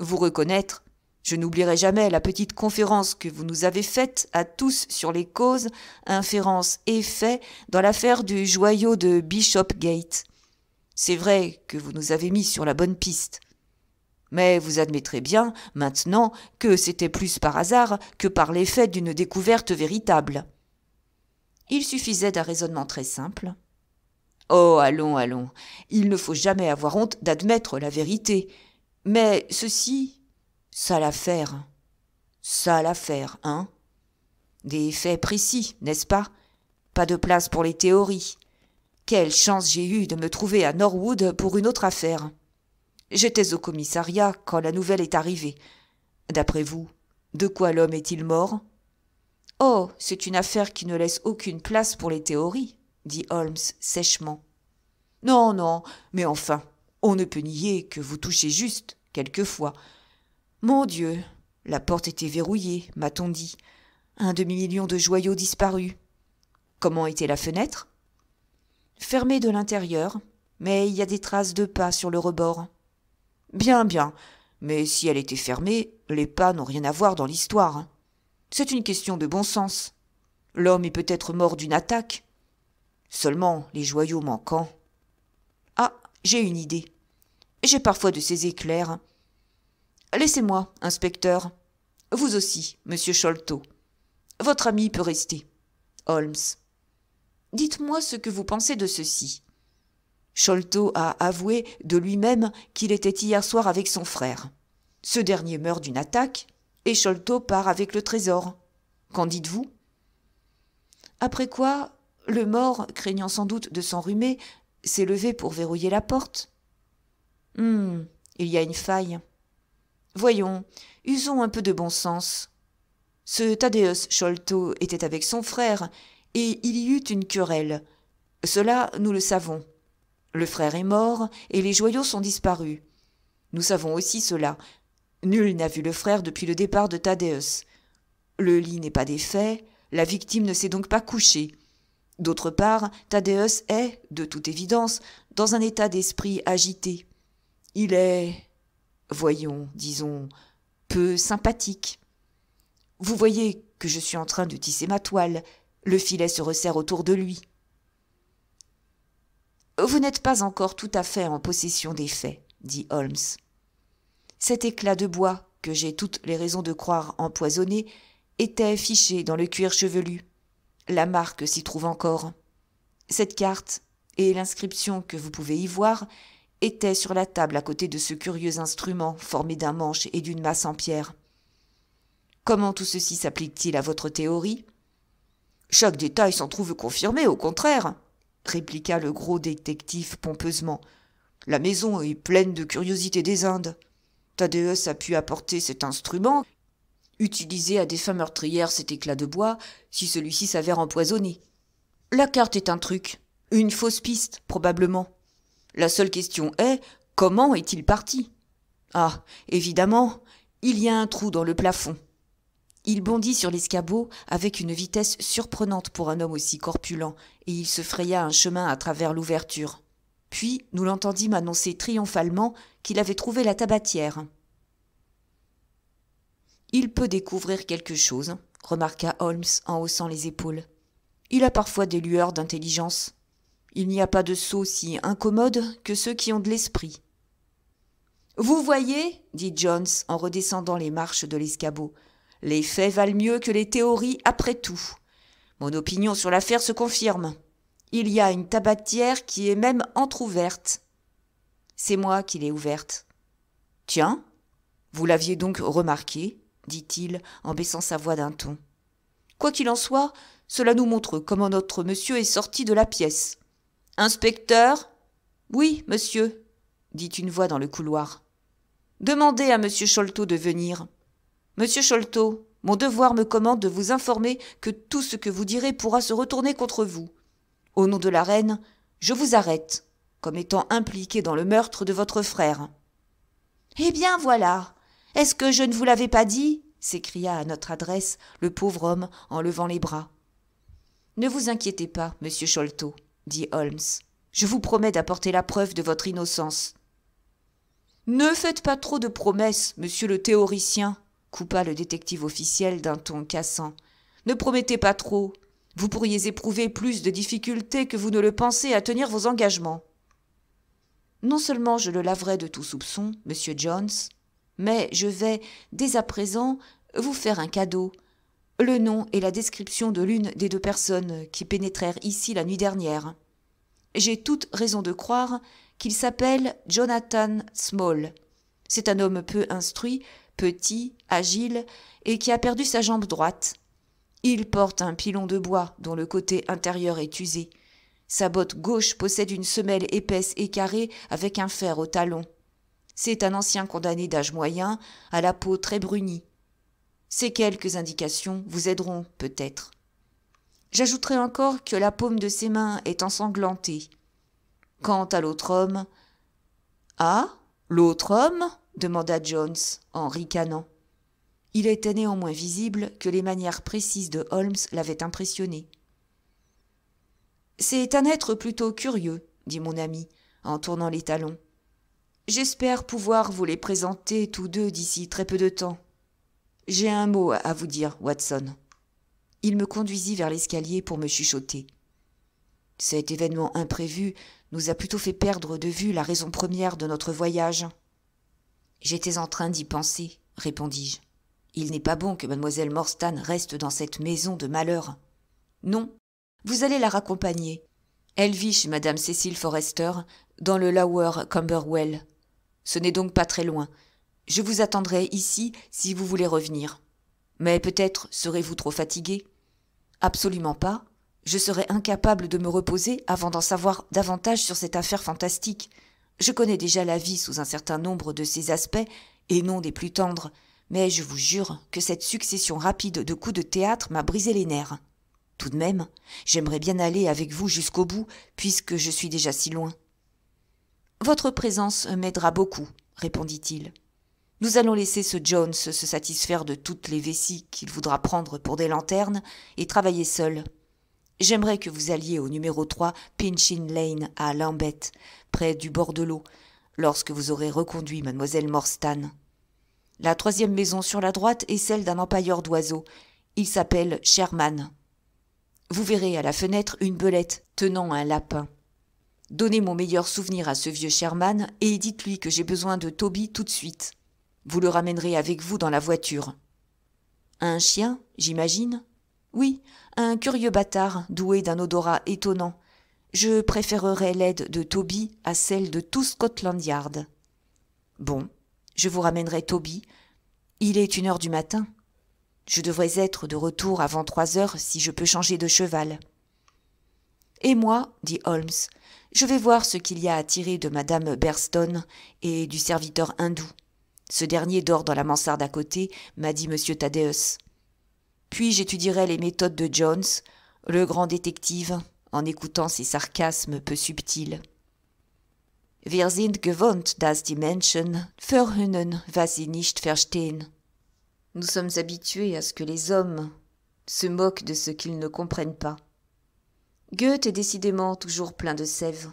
Vous reconnaître, je n'oublierai jamais la petite conférence que vous nous avez faite à tous sur les causes, inférences et faits dans l'affaire du joyau de Bishopgate. C'est vrai que vous nous avez mis sur la bonne piste. Mais vous admettrez bien, maintenant, que c'était plus par hasard que par l'effet d'une découverte véritable. Il suffisait d'un raisonnement très simple. Oh, allons, allons, il ne faut jamais avoir honte d'admettre la vérité. Mais ceci Sale affaire. Sale affaire, hein Des faits précis, n'est-ce pas Pas de place pour les théories. Quelle chance j'ai eue de me trouver à Norwood pour une autre affaire. J'étais au commissariat quand la nouvelle est arrivée. D'après vous, de quoi l'homme est-il mort Oh, c'est une affaire qui ne laisse aucune place pour les théories, dit Holmes sèchement. Non, non, mais enfin, on ne peut nier que vous touchez juste, quelquefois, mon Dieu. La porte était verrouillée, m'a t-on dit. Un demi-million de joyaux disparus. Comment était la fenêtre? Fermée de l'intérieur, mais il y a des traces de pas sur le rebord. Bien, bien. Mais si elle était fermée, les pas n'ont rien à voir dans l'histoire. C'est une question de bon sens. L'homme est peut-être mort d'une attaque. Seulement, les joyaux manquants. Ah, j'ai une idée. J'ai parfois de ces éclairs Laissez-moi, inspecteur. Vous aussi, monsieur Sholto. Votre ami peut rester. Holmes. Dites-moi ce que vous pensez de ceci. Sholto a avoué de lui-même qu'il était hier soir avec son frère. Ce dernier meurt d'une attaque et Sholto part avec le trésor. Qu'en dites-vous Après quoi, le mort, craignant sans doute de s'enrhumer, s'est levé pour verrouiller la porte. Hum, il y a une faille. Voyons, usons un peu de bon sens. Ce Thaddeus Sholto était avec son frère, et il y eut une querelle. Cela, nous le savons. Le frère est mort, et les joyaux sont disparus. Nous savons aussi cela. Nul n'a vu le frère depuis le départ de Thaddeus. Le lit n'est pas défait, la victime ne s'est donc pas couchée. D'autre part, Thaddeus est, de toute évidence, dans un état d'esprit agité. Il est voyons, disons, peu sympathique. Vous voyez que je suis en train de tisser ma toile, le filet se resserre autour de lui. Vous n'êtes pas encore tout à fait en possession des faits, dit Holmes. Cet éclat de bois, que j'ai toutes les raisons de croire empoisonné, était fiché dans le cuir chevelu. La marque s'y trouve encore. Cette carte, et l'inscription que vous pouvez y voir, était sur la table à côté de ce curieux instrument formé d'un manche et d'une masse en pierre. Comment tout ceci s'applique-t-il à votre théorie Chaque détail s'en trouve confirmé, au contraire, répliqua le gros détective pompeusement. La maison est pleine de curiosités des Indes. Tadeus a pu apporter cet instrument, utiliser à des fins meurtrières cet éclat de bois, si celui-ci s'avère empoisonné. La carte est un truc, une fausse piste, probablement. La seule question est, comment est-il parti Ah, évidemment, il y a un trou dans le plafond. Il bondit sur l'escabeau avec une vitesse surprenante pour un homme aussi corpulent, et il se fraya un chemin à travers l'ouverture. Puis nous l'entendîmes annoncer triomphalement qu'il avait trouvé la tabatière. Il peut découvrir quelque chose, remarqua Holmes en haussant les épaules. Il a parfois des lueurs d'intelligence. Il n'y a pas de sot si incommode que ceux qui ont de l'esprit. Vous voyez, dit Jones en redescendant les marches de l'escabeau, les faits valent mieux que les théories après tout. Mon opinion sur l'affaire se confirme. Il y a une tabatière qui est même entr'ouverte. C'est moi qui l'ai ouverte. Tiens, vous l'aviez donc remarquée, dit-il en baissant sa voix d'un ton. Quoi qu'il en soit, cela nous montre comment notre monsieur est sorti de la pièce. Inspecteur Oui, monsieur, dit une voix dans le couloir. Demandez à monsieur Sholto de venir. Monsieur Sholto, mon devoir me commande de vous informer que tout ce que vous direz pourra se retourner contre vous. Au nom de la reine, je vous arrête, comme étant impliqué dans le meurtre de votre frère. Eh bien voilà. Est-ce que je ne vous l'avais pas dit s'écria à notre adresse le pauvre homme en levant les bras. Ne vous inquiétez pas, monsieur dit Holmes. Je vous promets d'apporter la preuve de votre innocence. Ne faites pas trop de promesses, monsieur le théoricien, coupa le détective officiel d'un ton cassant. Ne promettez pas trop. Vous pourriez éprouver plus de difficultés que vous ne le pensez à tenir vos engagements. Non seulement je le laverai de tout soupçon, monsieur Jones, mais je vais, dès à présent, vous faire un cadeau, le nom et la description de l'une des deux personnes qui pénétrèrent ici la nuit dernière. J'ai toute raison de croire qu'il s'appelle Jonathan Small. C'est un homme peu instruit, petit, agile, et qui a perdu sa jambe droite. Il porte un pilon de bois dont le côté intérieur est usé. Sa botte gauche possède une semelle épaisse et carrée avec un fer au talon. C'est un ancien condamné d'âge moyen, à la peau très brunie, ces quelques indications vous aideront peut-être. J'ajouterai encore que la paume de ses mains est ensanglantée. Quant à l'autre homme. Ah L'autre homme demanda Jones en ricanant. Il était néanmoins visible que les manières précises de Holmes l'avaient impressionné. C'est un être plutôt curieux, dit mon ami, en tournant les talons. J'espère pouvoir vous les présenter tous deux d'ici très peu de temps. J'ai un mot à vous dire, Watson. Il me conduisit vers l'escalier pour me chuchoter. Cet événement imprévu nous a plutôt fait perdre de vue la raison première de notre voyage. J'étais en train d'y penser, répondis-je. Il n'est pas bon que mademoiselle Morstan reste dans cette maison de malheur. Non, vous allez la raccompagner. Elle vit chez madame Cécile Forrester, dans le Lower Camberwell. Ce n'est donc pas très loin, je vous attendrai ici si vous voulez revenir. Mais peut-être serez-vous trop fatigué Absolument pas. Je serai incapable de me reposer avant d'en savoir davantage sur cette affaire fantastique. Je connais déjà la vie sous un certain nombre de ses aspects, et non des plus tendres, mais je vous jure que cette succession rapide de coups de théâtre m'a brisé les nerfs. Tout de même, j'aimerais bien aller avec vous jusqu'au bout, puisque je suis déjà si loin. Votre présence m'aidera beaucoup, répondit-il. Nous allons laisser ce Jones se satisfaire de toutes les vessies qu'il voudra prendre pour des lanternes et travailler seul. J'aimerais que vous alliez au numéro 3 Pinchin Lane à Lambeth, près du bord de l'eau, lorsque vous aurez reconduit mademoiselle Morstan. La troisième maison sur la droite est celle d'un empailleur d'oiseaux. Il s'appelle Sherman. Vous verrez à la fenêtre une belette tenant un lapin. Donnez mon meilleur souvenir à ce vieux Sherman et dites-lui que j'ai besoin de Toby tout de suite. Vous le ramènerez avec vous dans la voiture. Un chien, j'imagine Oui, un curieux bâtard doué d'un odorat étonnant. Je préférerais l'aide de Toby à celle de tout Scotland Yard. Bon, je vous ramènerai Toby. Il est une heure du matin. Je devrais être de retour avant trois heures si je peux changer de cheval. Et moi, dit Holmes, je vais voir ce qu'il y a à tirer de madame Berston et du serviteur hindou. Ce dernier dort dans la mansarde à côté, m'a dit M. Thaddeus. Puis j'étudierai les méthodes de Jones, le grand détective, en écoutant ses sarcasmes peu subtils. Wir sind gewohnt, dass die Menschen verhöhnen, was sie nicht verstehen. Nous sommes habitués à ce que les hommes se moquent de ce qu'ils ne comprennent pas. Goethe est décidément toujours plein de sève.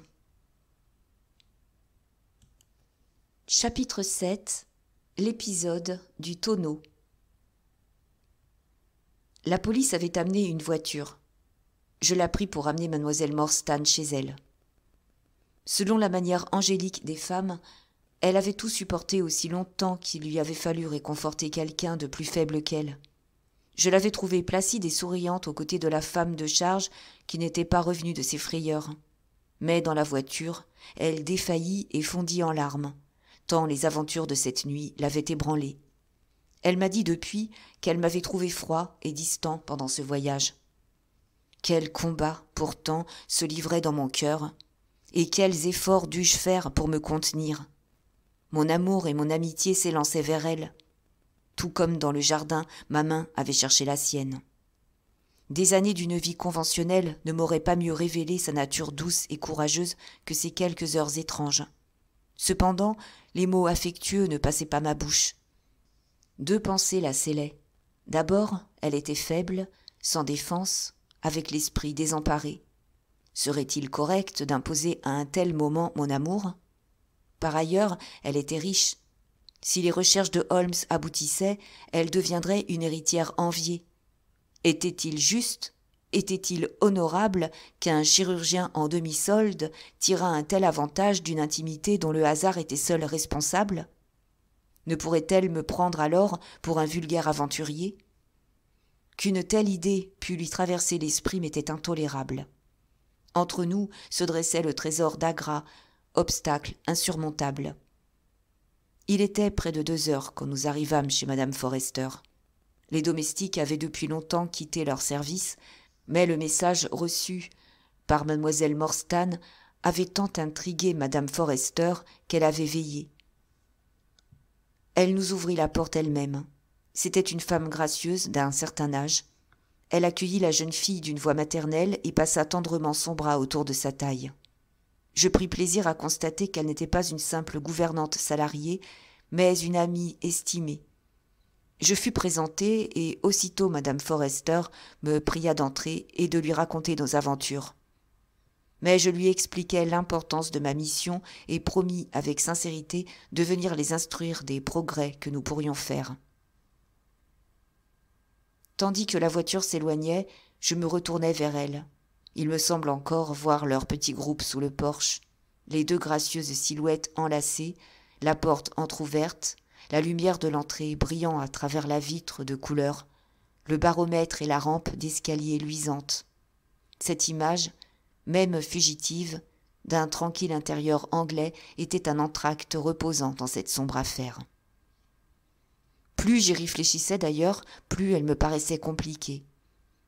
Chapitre 7 L'épisode du tonneau. La police avait amené une voiture. Je la pris pour amener mademoiselle Morstan chez elle. Selon la manière angélique des femmes, elle avait tout supporté aussi longtemps qu'il lui avait fallu réconforter quelqu'un de plus faible qu'elle. Je l'avais trouvée placide et souriante aux côtés de la femme de charge qui n'était pas revenue de ses frayeurs. Mais dans la voiture, elle défaillit et fondit en larmes tant les aventures de cette nuit l'avaient ébranlée. Elle m'a dit depuis qu'elle m'avait trouvé froid et distant pendant ce voyage. Quel combat, pourtant, se livrait dans mon cœur, et quels efforts dus-je faire pour me contenir. Mon amour et mon amitié s'élançaient vers elle, tout comme dans le jardin ma main avait cherché la sienne. Des années d'une vie conventionnelle ne m'auraient pas mieux révélé sa nature douce et courageuse que ces quelques heures étranges. Cependant, les mots affectueux ne passaient pas ma bouche. Deux pensées la scellaient. D'abord, elle était faible, sans défense, avec l'esprit désemparé. Serait-il correct d'imposer à un tel moment mon amour Par ailleurs, elle était riche. Si les recherches de Holmes aboutissaient, elle deviendrait une héritière enviée. Était-il juste était-il honorable qu'un chirurgien en demi-solde tirât un tel avantage d'une intimité dont le hasard était seul responsable Ne pourrait-elle me prendre alors pour un vulgaire aventurier Qu'une telle idée pût lui traverser l'esprit m'était intolérable. Entre nous se dressait le trésor d'Agra, obstacle insurmontable. Il était près de deux heures quand nous arrivâmes chez Madame Forrester. Les domestiques avaient depuis longtemps quitté leur service mais le message reçu par mademoiselle Morstan avait tant intrigué madame Forrester qu'elle avait veillé. Elle nous ouvrit la porte elle-même. C'était une femme gracieuse d'un certain âge. Elle accueillit la jeune fille d'une voix maternelle et passa tendrement son bras autour de sa taille. Je pris plaisir à constater qu'elle n'était pas une simple gouvernante salariée, mais une amie estimée, je fus présenté et aussitôt Madame Forrester me pria d'entrer et de lui raconter nos aventures. Mais je lui expliquai l'importance de ma mission et promis avec sincérité de venir les instruire des progrès que nous pourrions faire. Tandis que la voiture s'éloignait, je me retournai vers elle. Il me semble encore voir leur petit groupe sous le porche, les deux gracieuses silhouettes enlacées, la porte entr'ouverte, la lumière de l'entrée brillant à travers la vitre de couleur, le baromètre et la rampe d'escalier luisantes. Cette image, même fugitive, d'un tranquille intérieur anglais était un entracte reposant dans cette sombre affaire. Plus j'y réfléchissais d'ailleurs, plus elle me paraissait compliquée.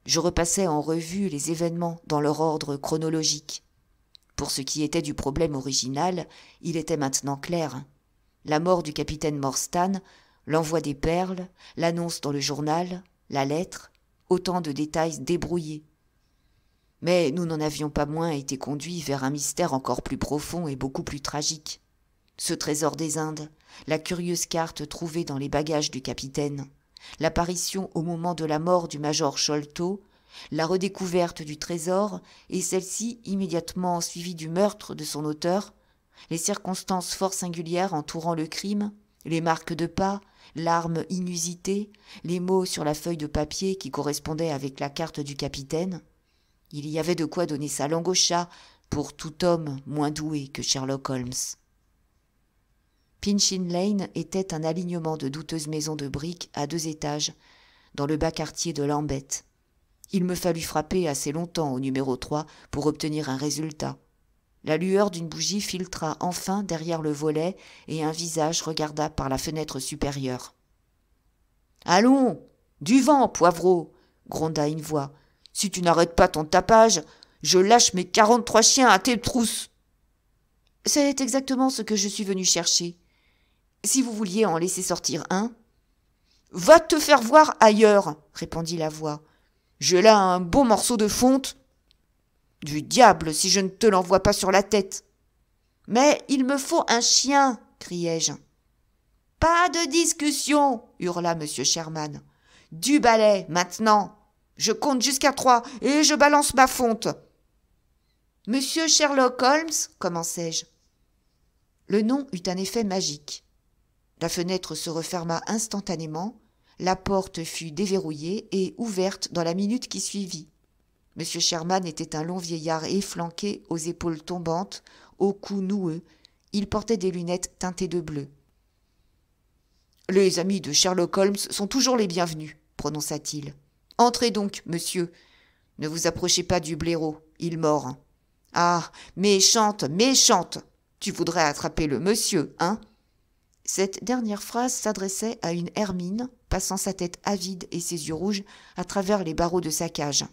Je repassais en revue les événements dans leur ordre chronologique. Pour ce qui était du problème original, il était maintenant clair la mort du capitaine Morstan, l'envoi des perles, l'annonce dans le journal, la lettre, autant de détails débrouillés. Mais nous n'en avions pas moins été conduits vers un mystère encore plus profond et beaucoup plus tragique. Ce trésor des Indes, la curieuse carte trouvée dans les bagages du capitaine, l'apparition au moment de la mort du major Sholto, la redécouverte du trésor et celle-ci immédiatement suivie du meurtre de son auteur, les circonstances fort singulières entourant le crime, les marques de pas, l'arme inusitée, les mots sur la feuille de papier qui correspondaient avec la carte du capitaine. Il y avait de quoi donner sa langue au chat pour tout homme moins doué que Sherlock Holmes. Pinchin Lane était un alignement de douteuses maisons de briques à deux étages, dans le bas quartier de Lambeth. Il me fallut frapper assez longtemps au numéro 3 pour obtenir un résultat. La lueur d'une bougie filtra enfin derrière le volet et un visage regarda par la fenêtre supérieure. Allons Du vent, poivreau gronda une voix. Si tu n'arrêtes pas ton tapage, je lâche mes quarante-trois chiens à tes trousses C'est exactement ce que je suis venu chercher. Si vous vouliez en laisser sortir un. Va te faire voir ailleurs, répondit la voix. Je là un beau morceau de fonte du diable si je ne te l'envoie pas sur la tête. Mais il me faut un chien, criai-je. Pas de discussion, hurla monsieur Sherman. Du balai, maintenant. Je compte jusqu'à trois et je balance ma fonte. Monsieur Sherlock Holmes, commençai-je. Le nom eut un effet magique. La fenêtre se referma instantanément, la porte fut déverrouillée et ouverte dans la minute qui suivit. M. Sherman était un long vieillard efflanqué, aux épaules tombantes, au cou noueux. Il portait des lunettes teintées de bleu. Les amis de Sherlock Holmes sont toujours les bienvenus, prononça-t-il. Entrez donc, monsieur. Ne vous approchez pas du blaireau, il mord. Ah, méchante, méchante Tu voudrais attraper le monsieur, hein Cette dernière phrase s'adressait à une Hermine, passant sa tête avide et ses yeux rouges à travers les barreaux de sa cage.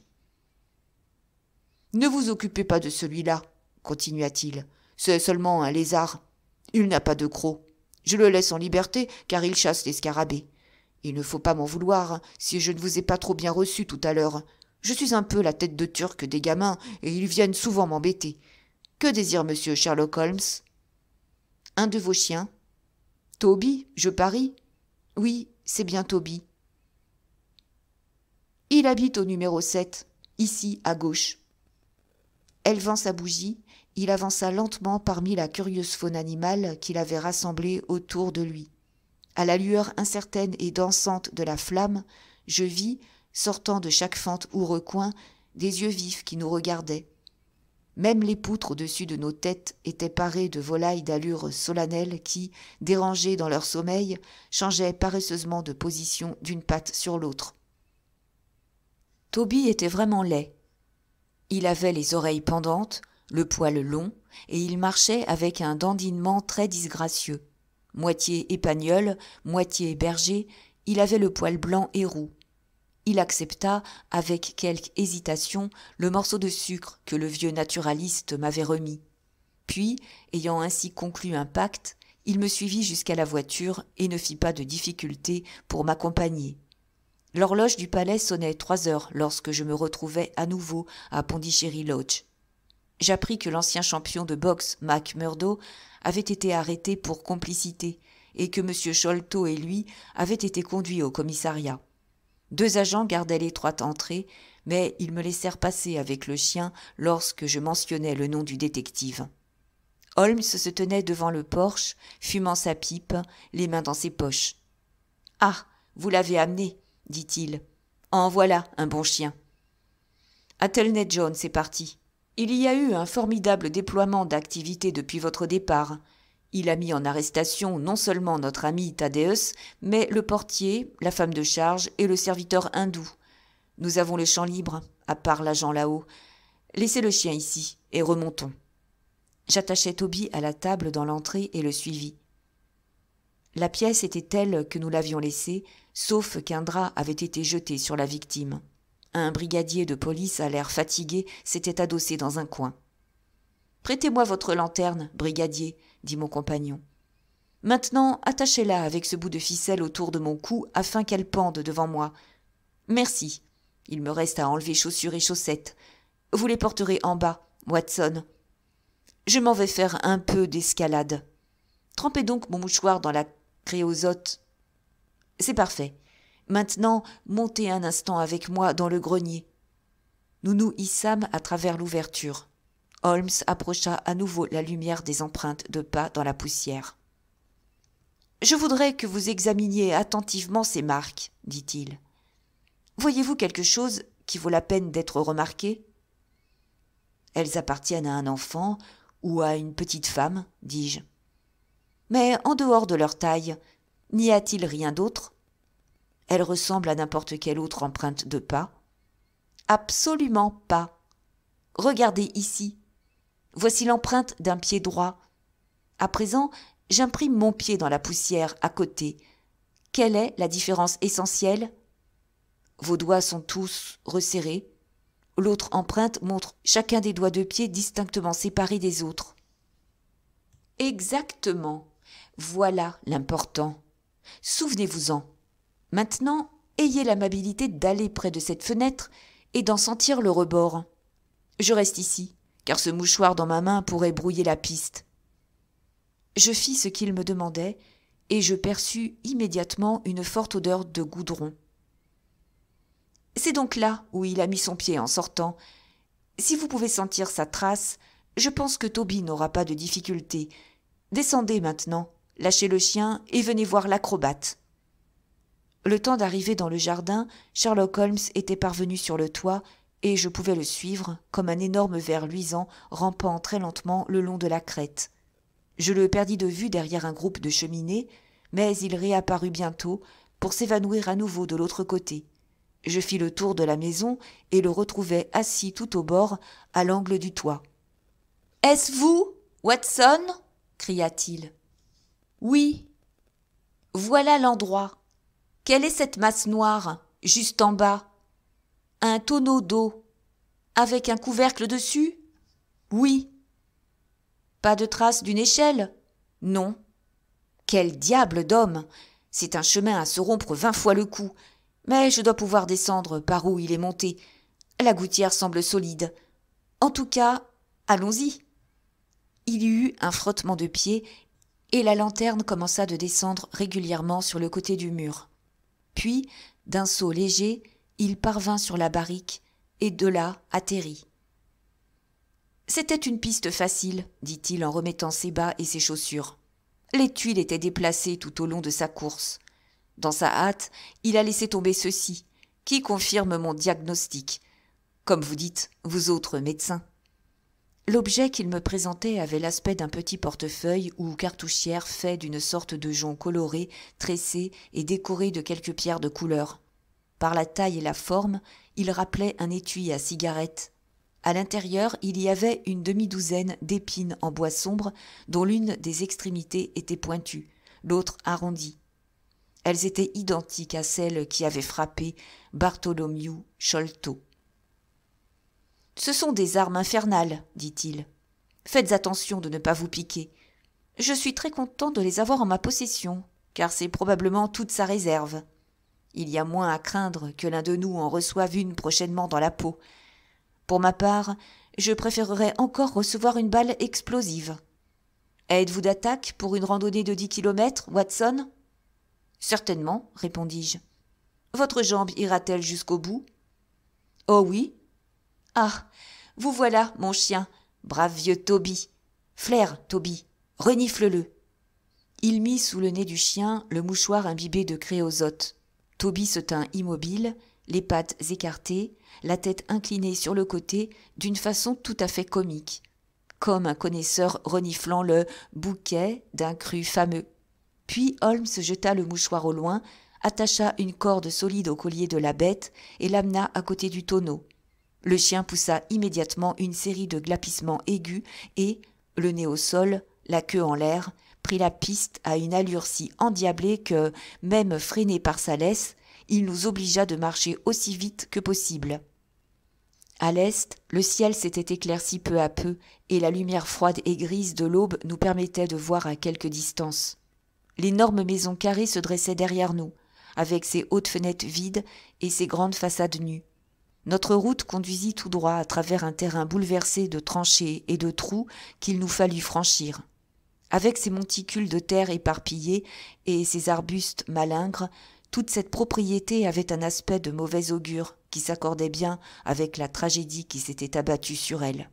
Ne vous occupez pas de celui-là, continua-t-il. C'est seulement un lézard. Il n'a pas de croc. Je le laisse en liberté, car il chasse les scarabées. Il ne faut pas m'en vouloir, si je ne vous ai pas trop bien reçu tout à l'heure. Je suis un peu la tête de turc des gamins, et ils viennent souvent m'embêter. Que désire monsieur Sherlock Holmes Un de vos chiens Toby, je parie Oui, c'est bien Toby. Il habite au numéro 7, ici à gauche. Elle sa bougie, il avança lentement parmi la curieuse faune animale qu'il avait rassemblée autour de lui. À la lueur incertaine et dansante de la flamme, je vis, sortant de chaque fente ou recoin, des yeux vifs qui nous regardaient. Même les poutres au-dessus de nos têtes étaient parées de volailles d'allure solennelle qui, dérangées dans leur sommeil, changeaient paresseusement de position d'une patte sur l'autre. Toby était vraiment laid. Il avait les oreilles pendantes, le poil long, et il marchait avec un dandinement très disgracieux. Moitié épagnol, moitié berger, il avait le poil blanc et roux. Il accepta, avec quelque hésitation, le morceau de sucre que le vieux naturaliste m'avait remis. Puis, ayant ainsi conclu un pacte, il me suivit jusqu'à la voiture et ne fit pas de difficulté pour m'accompagner. L'horloge du palais sonnait trois heures lorsque je me retrouvais à nouveau à Pondichéry Lodge. J'appris que l'ancien champion de boxe, Mac Murdo, avait été arrêté pour complicité et que M. Sholto et lui avaient été conduits au commissariat. Deux agents gardaient l'étroite entrée, mais ils me laissèrent passer avec le chien lorsque je mentionnais le nom du détective. Holmes se tenait devant le porche, fumant sa pipe, les mains dans ses poches. Ah vous l'avez amené, dit-il. En voilà un bon chien. Athelney Jones est parti. Il y a eu un formidable déploiement d'activité depuis votre départ. Il a mis en arrestation non seulement notre ami Thaddeus, mais le portier, la femme de charge et le serviteur hindou. Nous avons le champ libre, à part l'agent là-haut. Laissez le chien ici et remontons. J'attachai Toby à la table dans l'entrée et le suivis. La pièce était telle que nous l'avions laissée, sauf qu'un drap avait été jeté sur la victime. Un brigadier de police à l'air fatigué s'était adossé dans un coin. Prêtez-moi votre lanterne, brigadier, dit mon compagnon. Maintenant, attachez-la avec ce bout de ficelle autour de mon cou afin qu'elle pende devant moi. Merci. Il me reste à enlever chaussures et chaussettes. Vous les porterez en bas, Watson. Je m'en vais faire un peu d'escalade. Trempez donc mon mouchoir dans la créosote c'est parfait. Maintenant, montez un instant avec moi dans le grenier. Nous nous hissâmes à travers l'ouverture. Holmes approcha à nouveau la lumière des empreintes de pas dans la poussière. Je voudrais que vous examiniez attentivement ces marques, dit-il. Voyez-vous quelque chose qui vaut la peine d'être remarqué Elles appartiennent à un enfant ou à une petite femme, dis-je. Mais en dehors de leur taille, N'y a-t-il rien d'autre Elle ressemble à n'importe quelle autre empreinte de pas. Absolument pas. Regardez ici. Voici l'empreinte d'un pied droit. À présent, j'imprime mon pied dans la poussière à côté. Quelle est la différence essentielle Vos doigts sont tous resserrés. L'autre empreinte montre chacun des doigts de pied distinctement séparés des autres. Exactement. Voilà l'important. Souvenez-vous-en. Maintenant, ayez l'amabilité d'aller près de cette fenêtre et d'en sentir le rebord. Je reste ici, car ce mouchoir dans ma main pourrait brouiller la piste. Je fis ce qu'il me demandait, et je perçus immédiatement une forte odeur de goudron. C'est donc là où il a mis son pied en sortant. Si vous pouvez sentir sa trace, je pense que Toby n'aura pas de difficulté. Descendez maintenant Lâchez le chien et venez voir l'acrobate. Le temps d'arriver dans le jardin, Sherlock Holmes était parvenu sur le toit, et je pouvais le suivre, comme un énorme ver luisant rampant très lentement le long de la crête. Je le perdis de vue derrière un groupe de cheminées, mais il réapparut bientôt pour s'évanouir à nouveau de l'autre côté. Je fis le tour de la maison et le retrouvai assis tout au bord, à l'angle du toit. Est-ce vous, Watson cria-t-il. Oui. Voilà l'endroit. Quelle est cette masse noire, juste en bas? Un tonneau d'eau. Avec un couvercle dessus? Oui. Pas de trace d'une échelle? Non. Quel diable d'homme. C'est un chemin à se rompre vingt fois le coup. Mais je dois pouvoir descendre par où il est monté. La gouttière semble solide. En tout cas, allons-y. Il y eut un frottement de pieds et la lanterne commença de descendre régulièrement sur le côté du mur. Puis, d'un saut léger, il parvint sur la barrique, et de là atterrit. C'était une piste facile, dit-il en remettant ses bas et ses chaussures. Les tuiles étaient déplacées tout au long de sa course. Dans sa hâte, il a laissé tomber ceci, qui confirme mon diagnostic. Comme vous dites, vous autres médecins. L'objet qu'il me présentait avait l'aspect d'un petit portefeuille ou cartouchière fait d'une sorte de jonc coloré, tressé et décoré de quelques pierres de couleur. Par la taille et la forme, il rappelait un étui à cigarette. À l'intérieur, il y avait une demi-douzaine d'épines en bois sombre, dont l'une des extrémités était pointue, l'autre arrondie. Elles étaient identiques à celles qui avaient frappé Bartholomew Sholto. Ce sont des armes infernales, dit-il. Faites attention de ne pas vous piquer. Je suis très content de les avoir en ma possession, car c'est probablement toute sa réserve. Il y a moins à craindre que l'un de nous en reçoive une prochainement dans la peau. Pour ma part, je préférerais encore recevoir une balle explosive. Êtes-vous d'attaque pour une randonnée de dix kilomètres, Watson Certainement, répondis-je. Votre jambe ira-t-elle jusqu'au bout Oh oui, ah Vous voilà, mon chien, brave vieux Toby Flaire, Toby Renifle-le Il mit sous le nez du chien le mouchoir imbibé de créosote. Toby se tint immobile, les pattes écartées, la tête inclinée sur le côté d'une façon tout à fait comique, comme un connaisseur reniflant le bouquet d'un cru fameux. Puis Holmes jeta le mouchoir au loin, attacha une corde solide au collier de la bête et l'amena à côté du tonneau. Le chien poussa immédiatement une série de glapissements aigus et, le nez au sol, la queue en l'air, prit la piste à une allure si endiablée que, même freiné par sa laisse, il nous obligea de marcher aussi vite que possible. À l'est, le ciel s'était éclairci peu à peu, et la lumière froide et grise de l'aube nous permettait de voir à quelque distance. L'énorme maison carrée se dressait derrière nous, avec ses hautes fenêtres vides et ses grandes façades nues. Notre route conduisit tout droit à travers un terrain bouleversé de tranchées et de trous qu'il nous fallut franchir. Avec ses monticules de terre éparpillés et ses arbustes malingres, toute cette propriété avait un aspect de mauvais augure qui s'accordait bien avec la tragédie qui s'était abattue sur elle.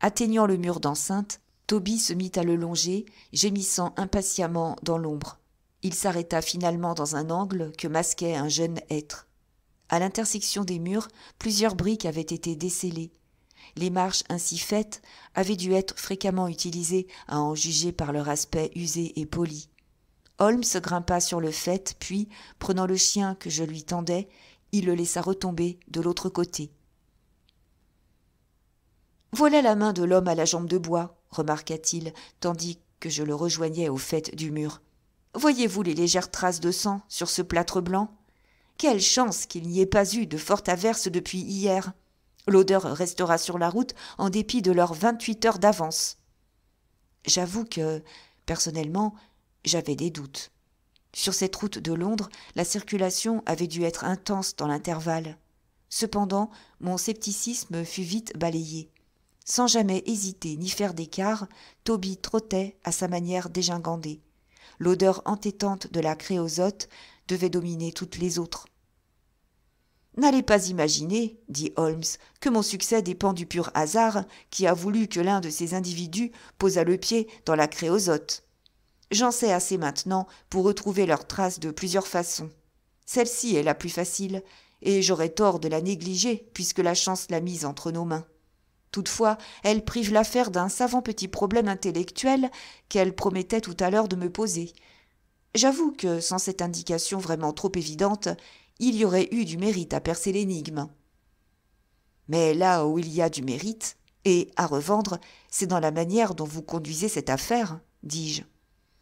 Atteignant le mur d'enceinte, Toby se mit à le longer, gémissant impatiemment dans l'ombre. Il s'arrêta finalement dans un angle que masquait un jeune être. À l'intersection des murs, plusieurs briques avaient été décellées. Les marches ainsi faites avaient dû être fréquemment utilisées, à en juger par leur aspect usé et poli. Holmes grimpa sur le fait, puis, prenant le chien que je lui tendais, il le laissa retomber de l'autre côté. Voilà la main de l'homme à la jambe de bois, remarqua-t-il, tandis que je le rejoignais au fait du mur. Voyez-vous les légères traces de sang sur ce plâtre blanc quelle chance qu'il n'y ait pas eu de forte averse depuis hier. L'odeur restera sur la route en dépit de leurs vingt-huit heures d'avance. J'avoue que, personnellement, j'avais des doutes. Sur cette route de Londres, la circulation avait dû être intense dans l'intervalle. Cependant, mon scepticisme fut vite balayé. Sans jamais hésiter ni faire d'écart, Toby trottait à sa manière dégingandée. L'odeur entêtante de la créosote devait dominer toutes les autres. N'allez pas imaginer, dit Holmes, que mon succès dépend du pur hasard qui a voulu que l'un de ces individus posât le pied dans la créosote. J'en sais assez maintenant pour retrouver leurs traces de plusieurs façons. Celle-ci est la plus facile, et j'aurais tort de la négliger puisque la chance l'a mise entre nos mains. Toutefois, elle prive l'affaire d'un savant petit problème intellectuel qu'elle promettait tout à l'heure de me poser, J'avoue que, sans cette indication vraiment trop évidente, il y aurait eu du mérite à percer l'énigme. Mais là où il y a du mérite, et à revendre, c'est dans la manière dont vous conduisez cette affaire, dis-je.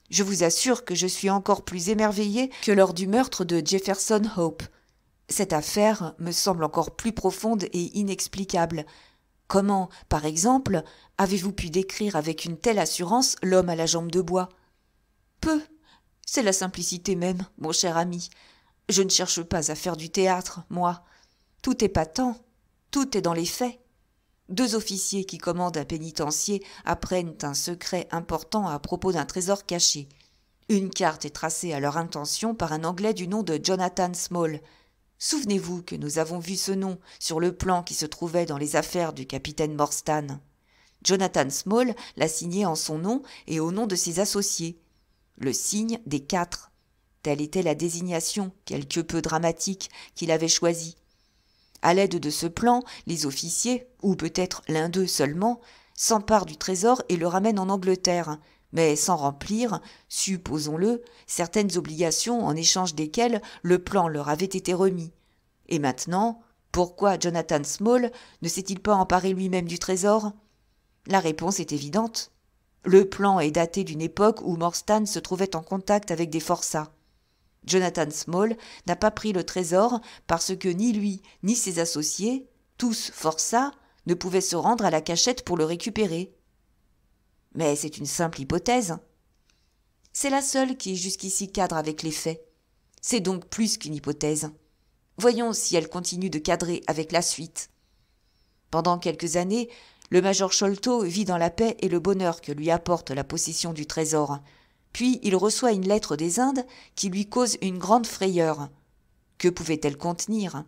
Je vous assure que je suis encore plus émerveillé que lors du meurtre de Jefferson Hope. Cette affaire me semble encore plus profonde et inexplicable. Comment, par exemple, avez-vous pu décrire avec une telle assurance l'homme à la jambe de bois Peu, c'est la simplicité même, mon cher ami. Je ne cherche pas à faire du théâtre, moi. Tout est patent, tout est dans les faits. Deux officiers qui commandent un pénitencier apprennent un secret important à propos d'un trésor caché. Une carte est tracée à leur intention par un Anglais du nom de Jonathan Small. Souvenez-vous que nous avons vu ce nom sur le plan qui se trouvait dans les affaires du capitaine Morstan. Jonathan Small l'a signé en son nom et au nom de ses associés le signe des quatre. Telle était la désignation, quelque peu dramatique, qu'il avait choisie. À l'aide de ce plan, les officiers, ou peut-être l'un d'eux seulement, s'emparent du trésor et le ramènent en Angleterre, mais sans remplir, supposons-le, certaines obligations en échange desquelles le plan leur avait été remis. Et maintenant, pourquoi Jonathan Small ne s'est-il pas emparé lui-même du trésor La réponse est évidente. Le plan est daté d'une époque où Morstan se trouvait en contact avec des forçats. Jonathan Small n'a pas pris le trésor parce que ni lui ni ses associés, tous forçats, ne pouvaient se rendre à la cachette pour le récupérer. Mais c'est une simple hypothèse. C'est la seule qui jusqu'ici cadre avec les faits. C'est donc plus qu'une hypothèse. Voyons si elle continue de cadrer avec la suite. Pendant quelques années, le major Sholto vit dans la paix et le bonheur que lui apporte la possession du trésor. Puis il reçoit une lettre des Indes qui lui cause une grande frayeur. Que pouvait-elle contenir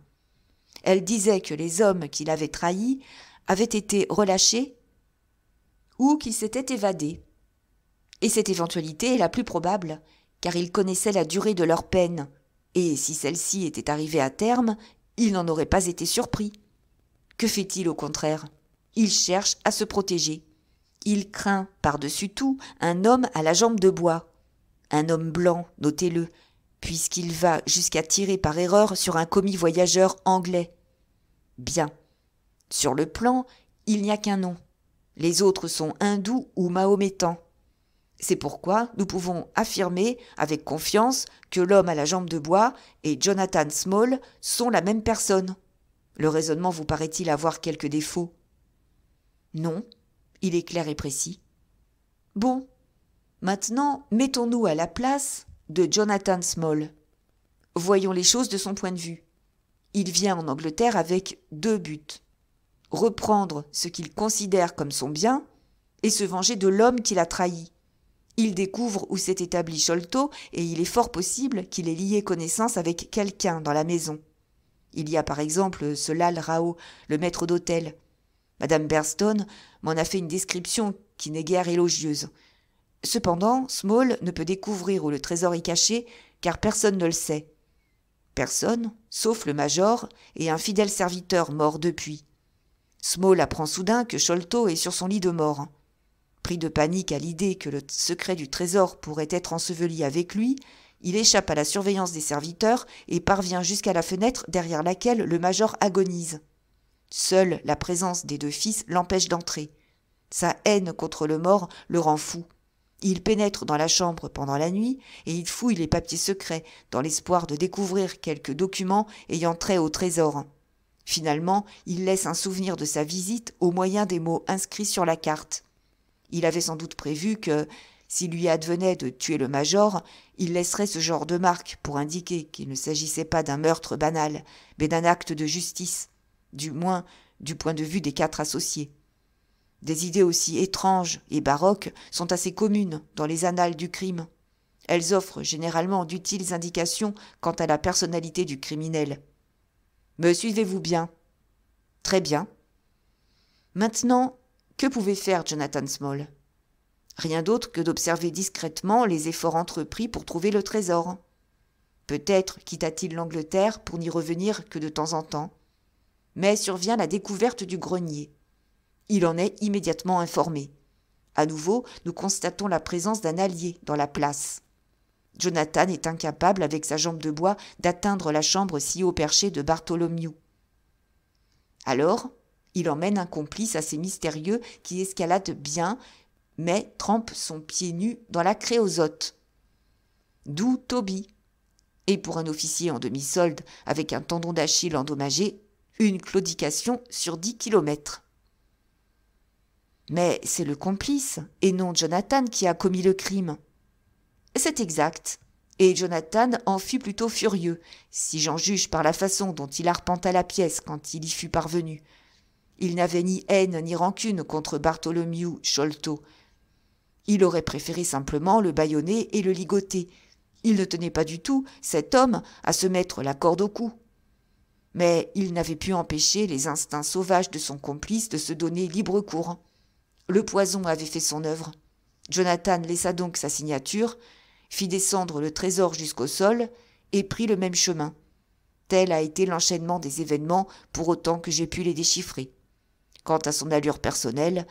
Elle disait que les hommes qui l'avaient trahis avaient été relâchés ou qu'ils s'étaient évadés. Et cette éventualité est la plus probable, car il connaissait la durée de leur peine, et si celle-ci était arrivée à terme, il n'en aurait pas été surpris. Que fait-il au contraire il cherche à se protéger. Il craint par-dessus tout un homme à la jambe de bois, un homme blanc, notez-le, puisqu'il va jusqu'à tirer par erreur sur un commis voyageur anglais. Bien. Sur le plan, il n'y a qu'un nom. Les autres sont hindous ou mahométans. C'est pourquoi nous pouvons affirmer avec confiance que l'homme à la jambe de bois et Jonathan Small sont la même personne. Le raisonnement vous paraît-il avoir quelques défauts non, il est clair et précis. Bon, maintenant mettons-nous à la place de Jonathan Small. Voyons les choses de son point de vue. Il vient en Angleterre avec deux buts. Reprendre ce qu'il considère comme son bien et se venger de l'homme qu'il a trahi. Il découvre où s'est établi Sholto et il est fort possible qu'il ait lié connaissance avec quelqu'un dans la maison. Il y a par exemple ce Lal Rao, le maître d'hôtel, Madame Berston m'en a fait une description qui n'est guère élogieuse. Cependant, Small ne peut découvrir où le trésor est caché, car personne ne le sait. Personne, sauf le major et un fidèle serviteur mort depuis. Small apprend soudain que Sholto est sur son lit de mort. Pris de panique à l'idée que le secret du trésor pourrait être enseveli avec lui, il échappe à la surveillance des serviteurs et parvient jusqu'à la fenêtre derrière laquelle le major agonise. Seule la présence des deux fils l'empêche d'entrer. Sa haine contre le mort le rend fou. Il pénètre dans la chambre pendant la nuit et il fouille les papiers secrets dans l'espoir de découvrir quelques documents ayant trait au trésor. Finalement, il laisse un souvenir de sa visite au moyen des mots inscrits sur la carte. Il avait sans doute prévu que, s'il lui advenait de tuer le major, il laisserait ce genre de marque pour indiquer qu'il ne s'agissait pas d'un meurtre banal, mais d'un acte de justice du moins du point de vue des quatre associés. Des idées aussi étranges et baroques sont assez communes dans les annales du crime. Elles offrent généralement d'utiles indications quant à la personnalité du criminel. Me suivez-vous bien Très bien. Maintenant, que pouvait faire Jonathan Small Rien d'autre que d'observer discrètement les efforts entrepris pour trouver le trésor. Peut-être quitta-t-il l'Angleterre pour n'y revenir que de temps en temps mais survient la découverte du grenier. Il en est immédiatement informé. À nouveau, nous constatons la présence d'un allié dans la place. Jonathan est incapable, avec sa jambe de bois, d'atteindre la chambre si haut perchée de Bartholomew. Alors, il emmène un complice assez mystérieux qui escalade bien, mais trempe son pied nu dans la créosote. D'où Toby. Et pour un officier en demi-solde, avec un tendon d'Achille endommagé, une claudication sur dix kilomètres. Mais c'est le complice, et non Jonathan, qui a commis le crime. C'est exact. Et Jonathan en fut plutôt furieux, si j'en juge par la façon dont il arpenta la pièce quand il y fut parvenu. Il n'avait ni haine ni rancune contre Bartholomew Sholto. Il aurait préféré simplement le bâillonner et le ligoter. Il ne tenait pas du tout, cet homme, à se mettre la corde au cou mais il n'avait pu empêcher les instincts sauvages de son complice de se donner libre cours. Le poison avait fait son œuvre. Jonathan laissa donc sa signature, fit descendre le trésor jusqu'au sol et prit le même chemin. Tel a été l'enchaînement des événements pour autant que j'ai pu les déchiffrer. Quant à son allure personnelle,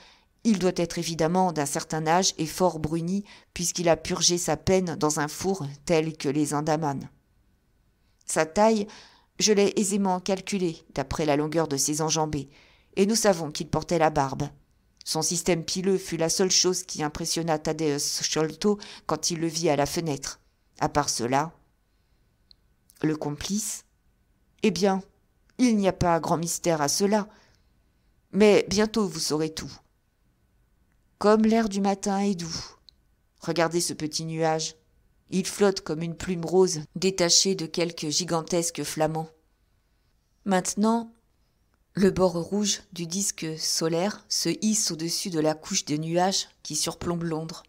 il doit être évidemment d'un certain âge et fort bruni puisqu'il a purgé sa peine dans un four tel que les Andaman. Sa taille je l'ai aisément calculé, d'après la longueur de ses enjambées, et nous savons qu'il portait la barbe. Son système pileux fut la seule chose qui impressionna Thaddeus Sholto quand il le vit à la fenêtre. À part cela. Le complice Eh bien, il n'y a pas grand mystère à cela. Mais bientôt vous saurez tout. Comme l'air du matin est doux. Regardez ce petit nuage, il flotte comme une plume rose détachée de quelques gigantesques flamand. Maintenant, le bord rouge du disque solaire se hisse au-dessus de la couche de nuages qui surplombe Londres.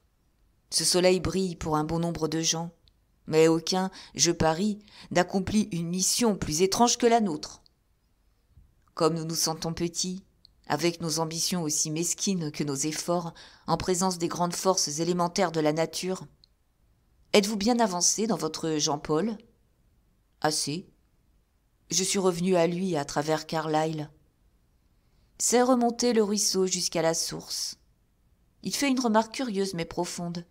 Ce soleil brille pour un bon nombre de gens, mais aucun, je parie, n'accomplit une mission plus étrange que la nôtre. Comme nous nous sentons petits, avec nos ambitions aussi mesquines que nos efforts, en présence des grandes forces élémentaires de la nature, Êtes-vous bien avancé dans votre Jean-Paul Assez. Je suis revenu à lui à travers Carlyle. C'est remonter le ruisseau jusqu'à la source. Il fait une remarque curieuse mais profonde,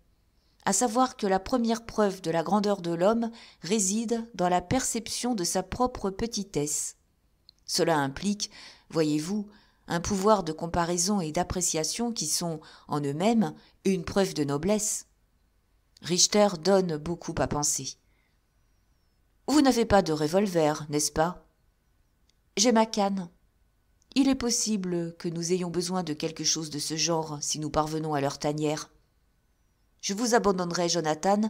à savoir que la première preuve de la grandeur de l'homme réside dans la perception de sa propre petitesse. Cela implique, voyez-vous, un pouvoir de comparaison et d'appréciation qui sont, en eux-mêmes, une preuve de noblesse. Richter donne beaucoup à penser. Vous n'avez pas de revolver, n'est-ce pas J'ai ma canne. Il est possible que nous ayons besoin de quelque chose de ce genre si nous parvenons à leur tanière. Je vous abandonnerai, Jonathan,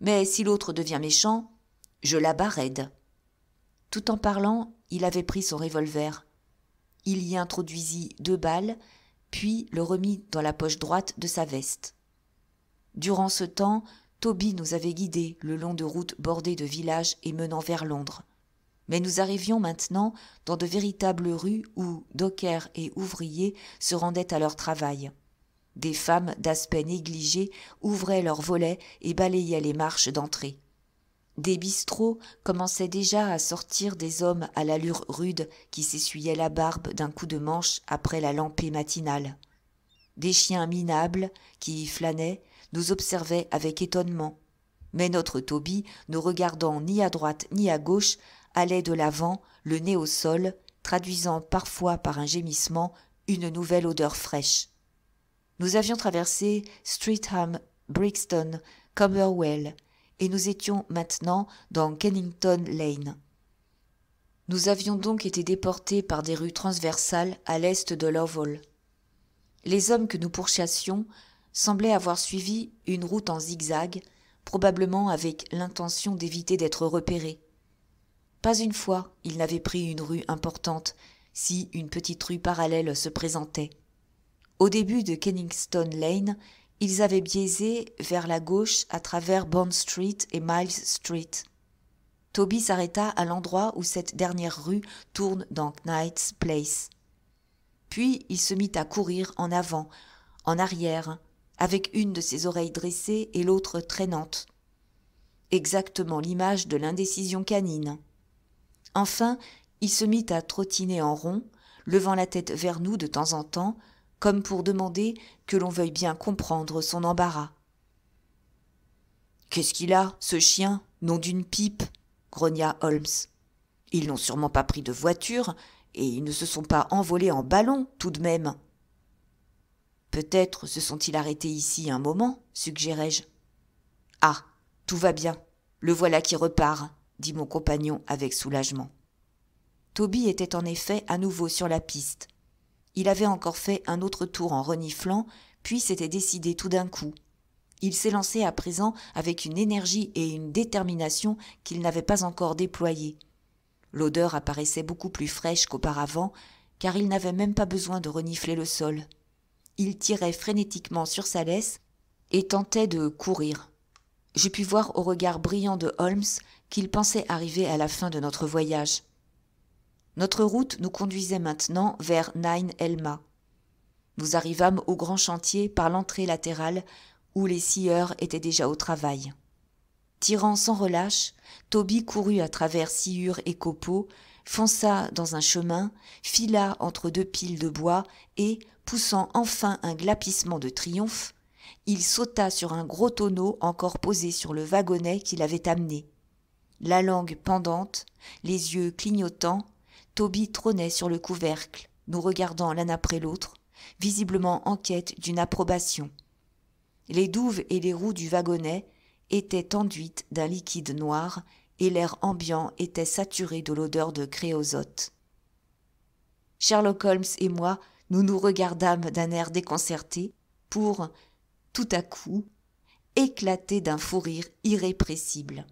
mais si l'autre devient méchant, je la barraide. Tout en parlant, il avait pris son revolver. Il y introduisit deux balles, puis le remit dans la poche droite de sa veste. Durant ce temps, Toby nous avait guidés le long de routes bordées de villages et menant vers Londres. Mais nous arrivions maintenant dans de véritables rues où dockers et ouvriers se rendaient à leur travail. Des femmes d'aspect négligé ouvraient leurs volets et balayaient les marches d'entrée. Des bistrots commençaient déjà à sortir des hommes à l'allure rude qui s'essuyaient la barbe d'un coup de manche après la lampée matinale. Des chiens minables qui y flânaient nous observait avec étonnement. Mais notre Toby, ne regardant ni à droite ni à gauche, allait de l'avant, le nez au sol, traduisant parfois par un gémissement une nouvelle odeur fraîche. Nous avions traversé streetham Brixton, cumberwell et nous étions maintenant dans Kennington Lane. Nous avions donc été déportés par des rues transversales à l'est de Lovell. Les hommes que nous pourchassions semblait avoir suivi une route en zigzag, probablement avec l'intention d'éviter d'être repéré. Pas une fois ils n'avaient pris une rue importante, si une petite rue parallèle se présentait. Au début de Kenningston Lane, ils avaient biaisé vers la gauche à travers Bond Street et Miles Street. Toby s'arrêta à l'endroit où cette dernière rue tourne dans Knight's Place. Puis il se mit à courir en avant, en arrière, avec une de ses oreilles dressées et l'autre traînante. Exactement l'image de l'indécision canine. Enfin, il se mit à trottiner en rond, levant la tête vers nous de temps en temps, comme pour demander que l'on veuille bien comprendre son embarras. Qu'est-ce qu'il a, ce chien, nom d'une pipe grogna Holmes. Ils n'ont sûrement pas pris de voiture, et ils ne se sont pas envolés en ballon, tout de même. Peut-être se sont-ils arrêtés ici un moment, suggérais-je. je Ah, tout va bien. Le voilà qui repart, dit mon compagnon avec soulagement. Toby était en effet à nouveau sur la piste. Il avait encore fait un autre tour en reniflant, puis s'était décidé tout d'un coup. Il s'élançait à présent avec une énergie et une détermination qu'il n'avait pas encore déployées. L'odeur apparaissait beaucoup plus fraîche qu'auparavant, car il n'avait même pas besoin de renifler le sol il tirait frénétiquement sur sa laisse et tentait de courir. Je pus voir au regard brillant de Holmes qu'il pensait arriver à la fin de notre voyage. Notre route nous conduisait maintenant vers Nine Elma. Nous arrivâmes au grand chantier par l'entrée latérale où les scieurs étaient déjà au travail. Tirant sans relâche, Toby courut à travers sciures et copeaux, fonça dans un chemin, fila entre deux piles de bois et, Poussant enfin un glapissement de triomphe, il sauta sur un gros tonneau encore posé sur le wagonnet qu'il avait amené. La langue pendante, les yeux clignotants, Toby trônait sur le couvercle, nous regardant l'un après l'autre, visiblement en quête d'une approbation. Les douves et les roues du wagonnet étaient enduites d'un liquide noir et l'air ambiant était saturé de l'odeur de créosote. Sherlock Holmes et moi nous nous regardâmes d'un air déconcerté pour, tout à coup, éclater d'un fou rire irrépressible.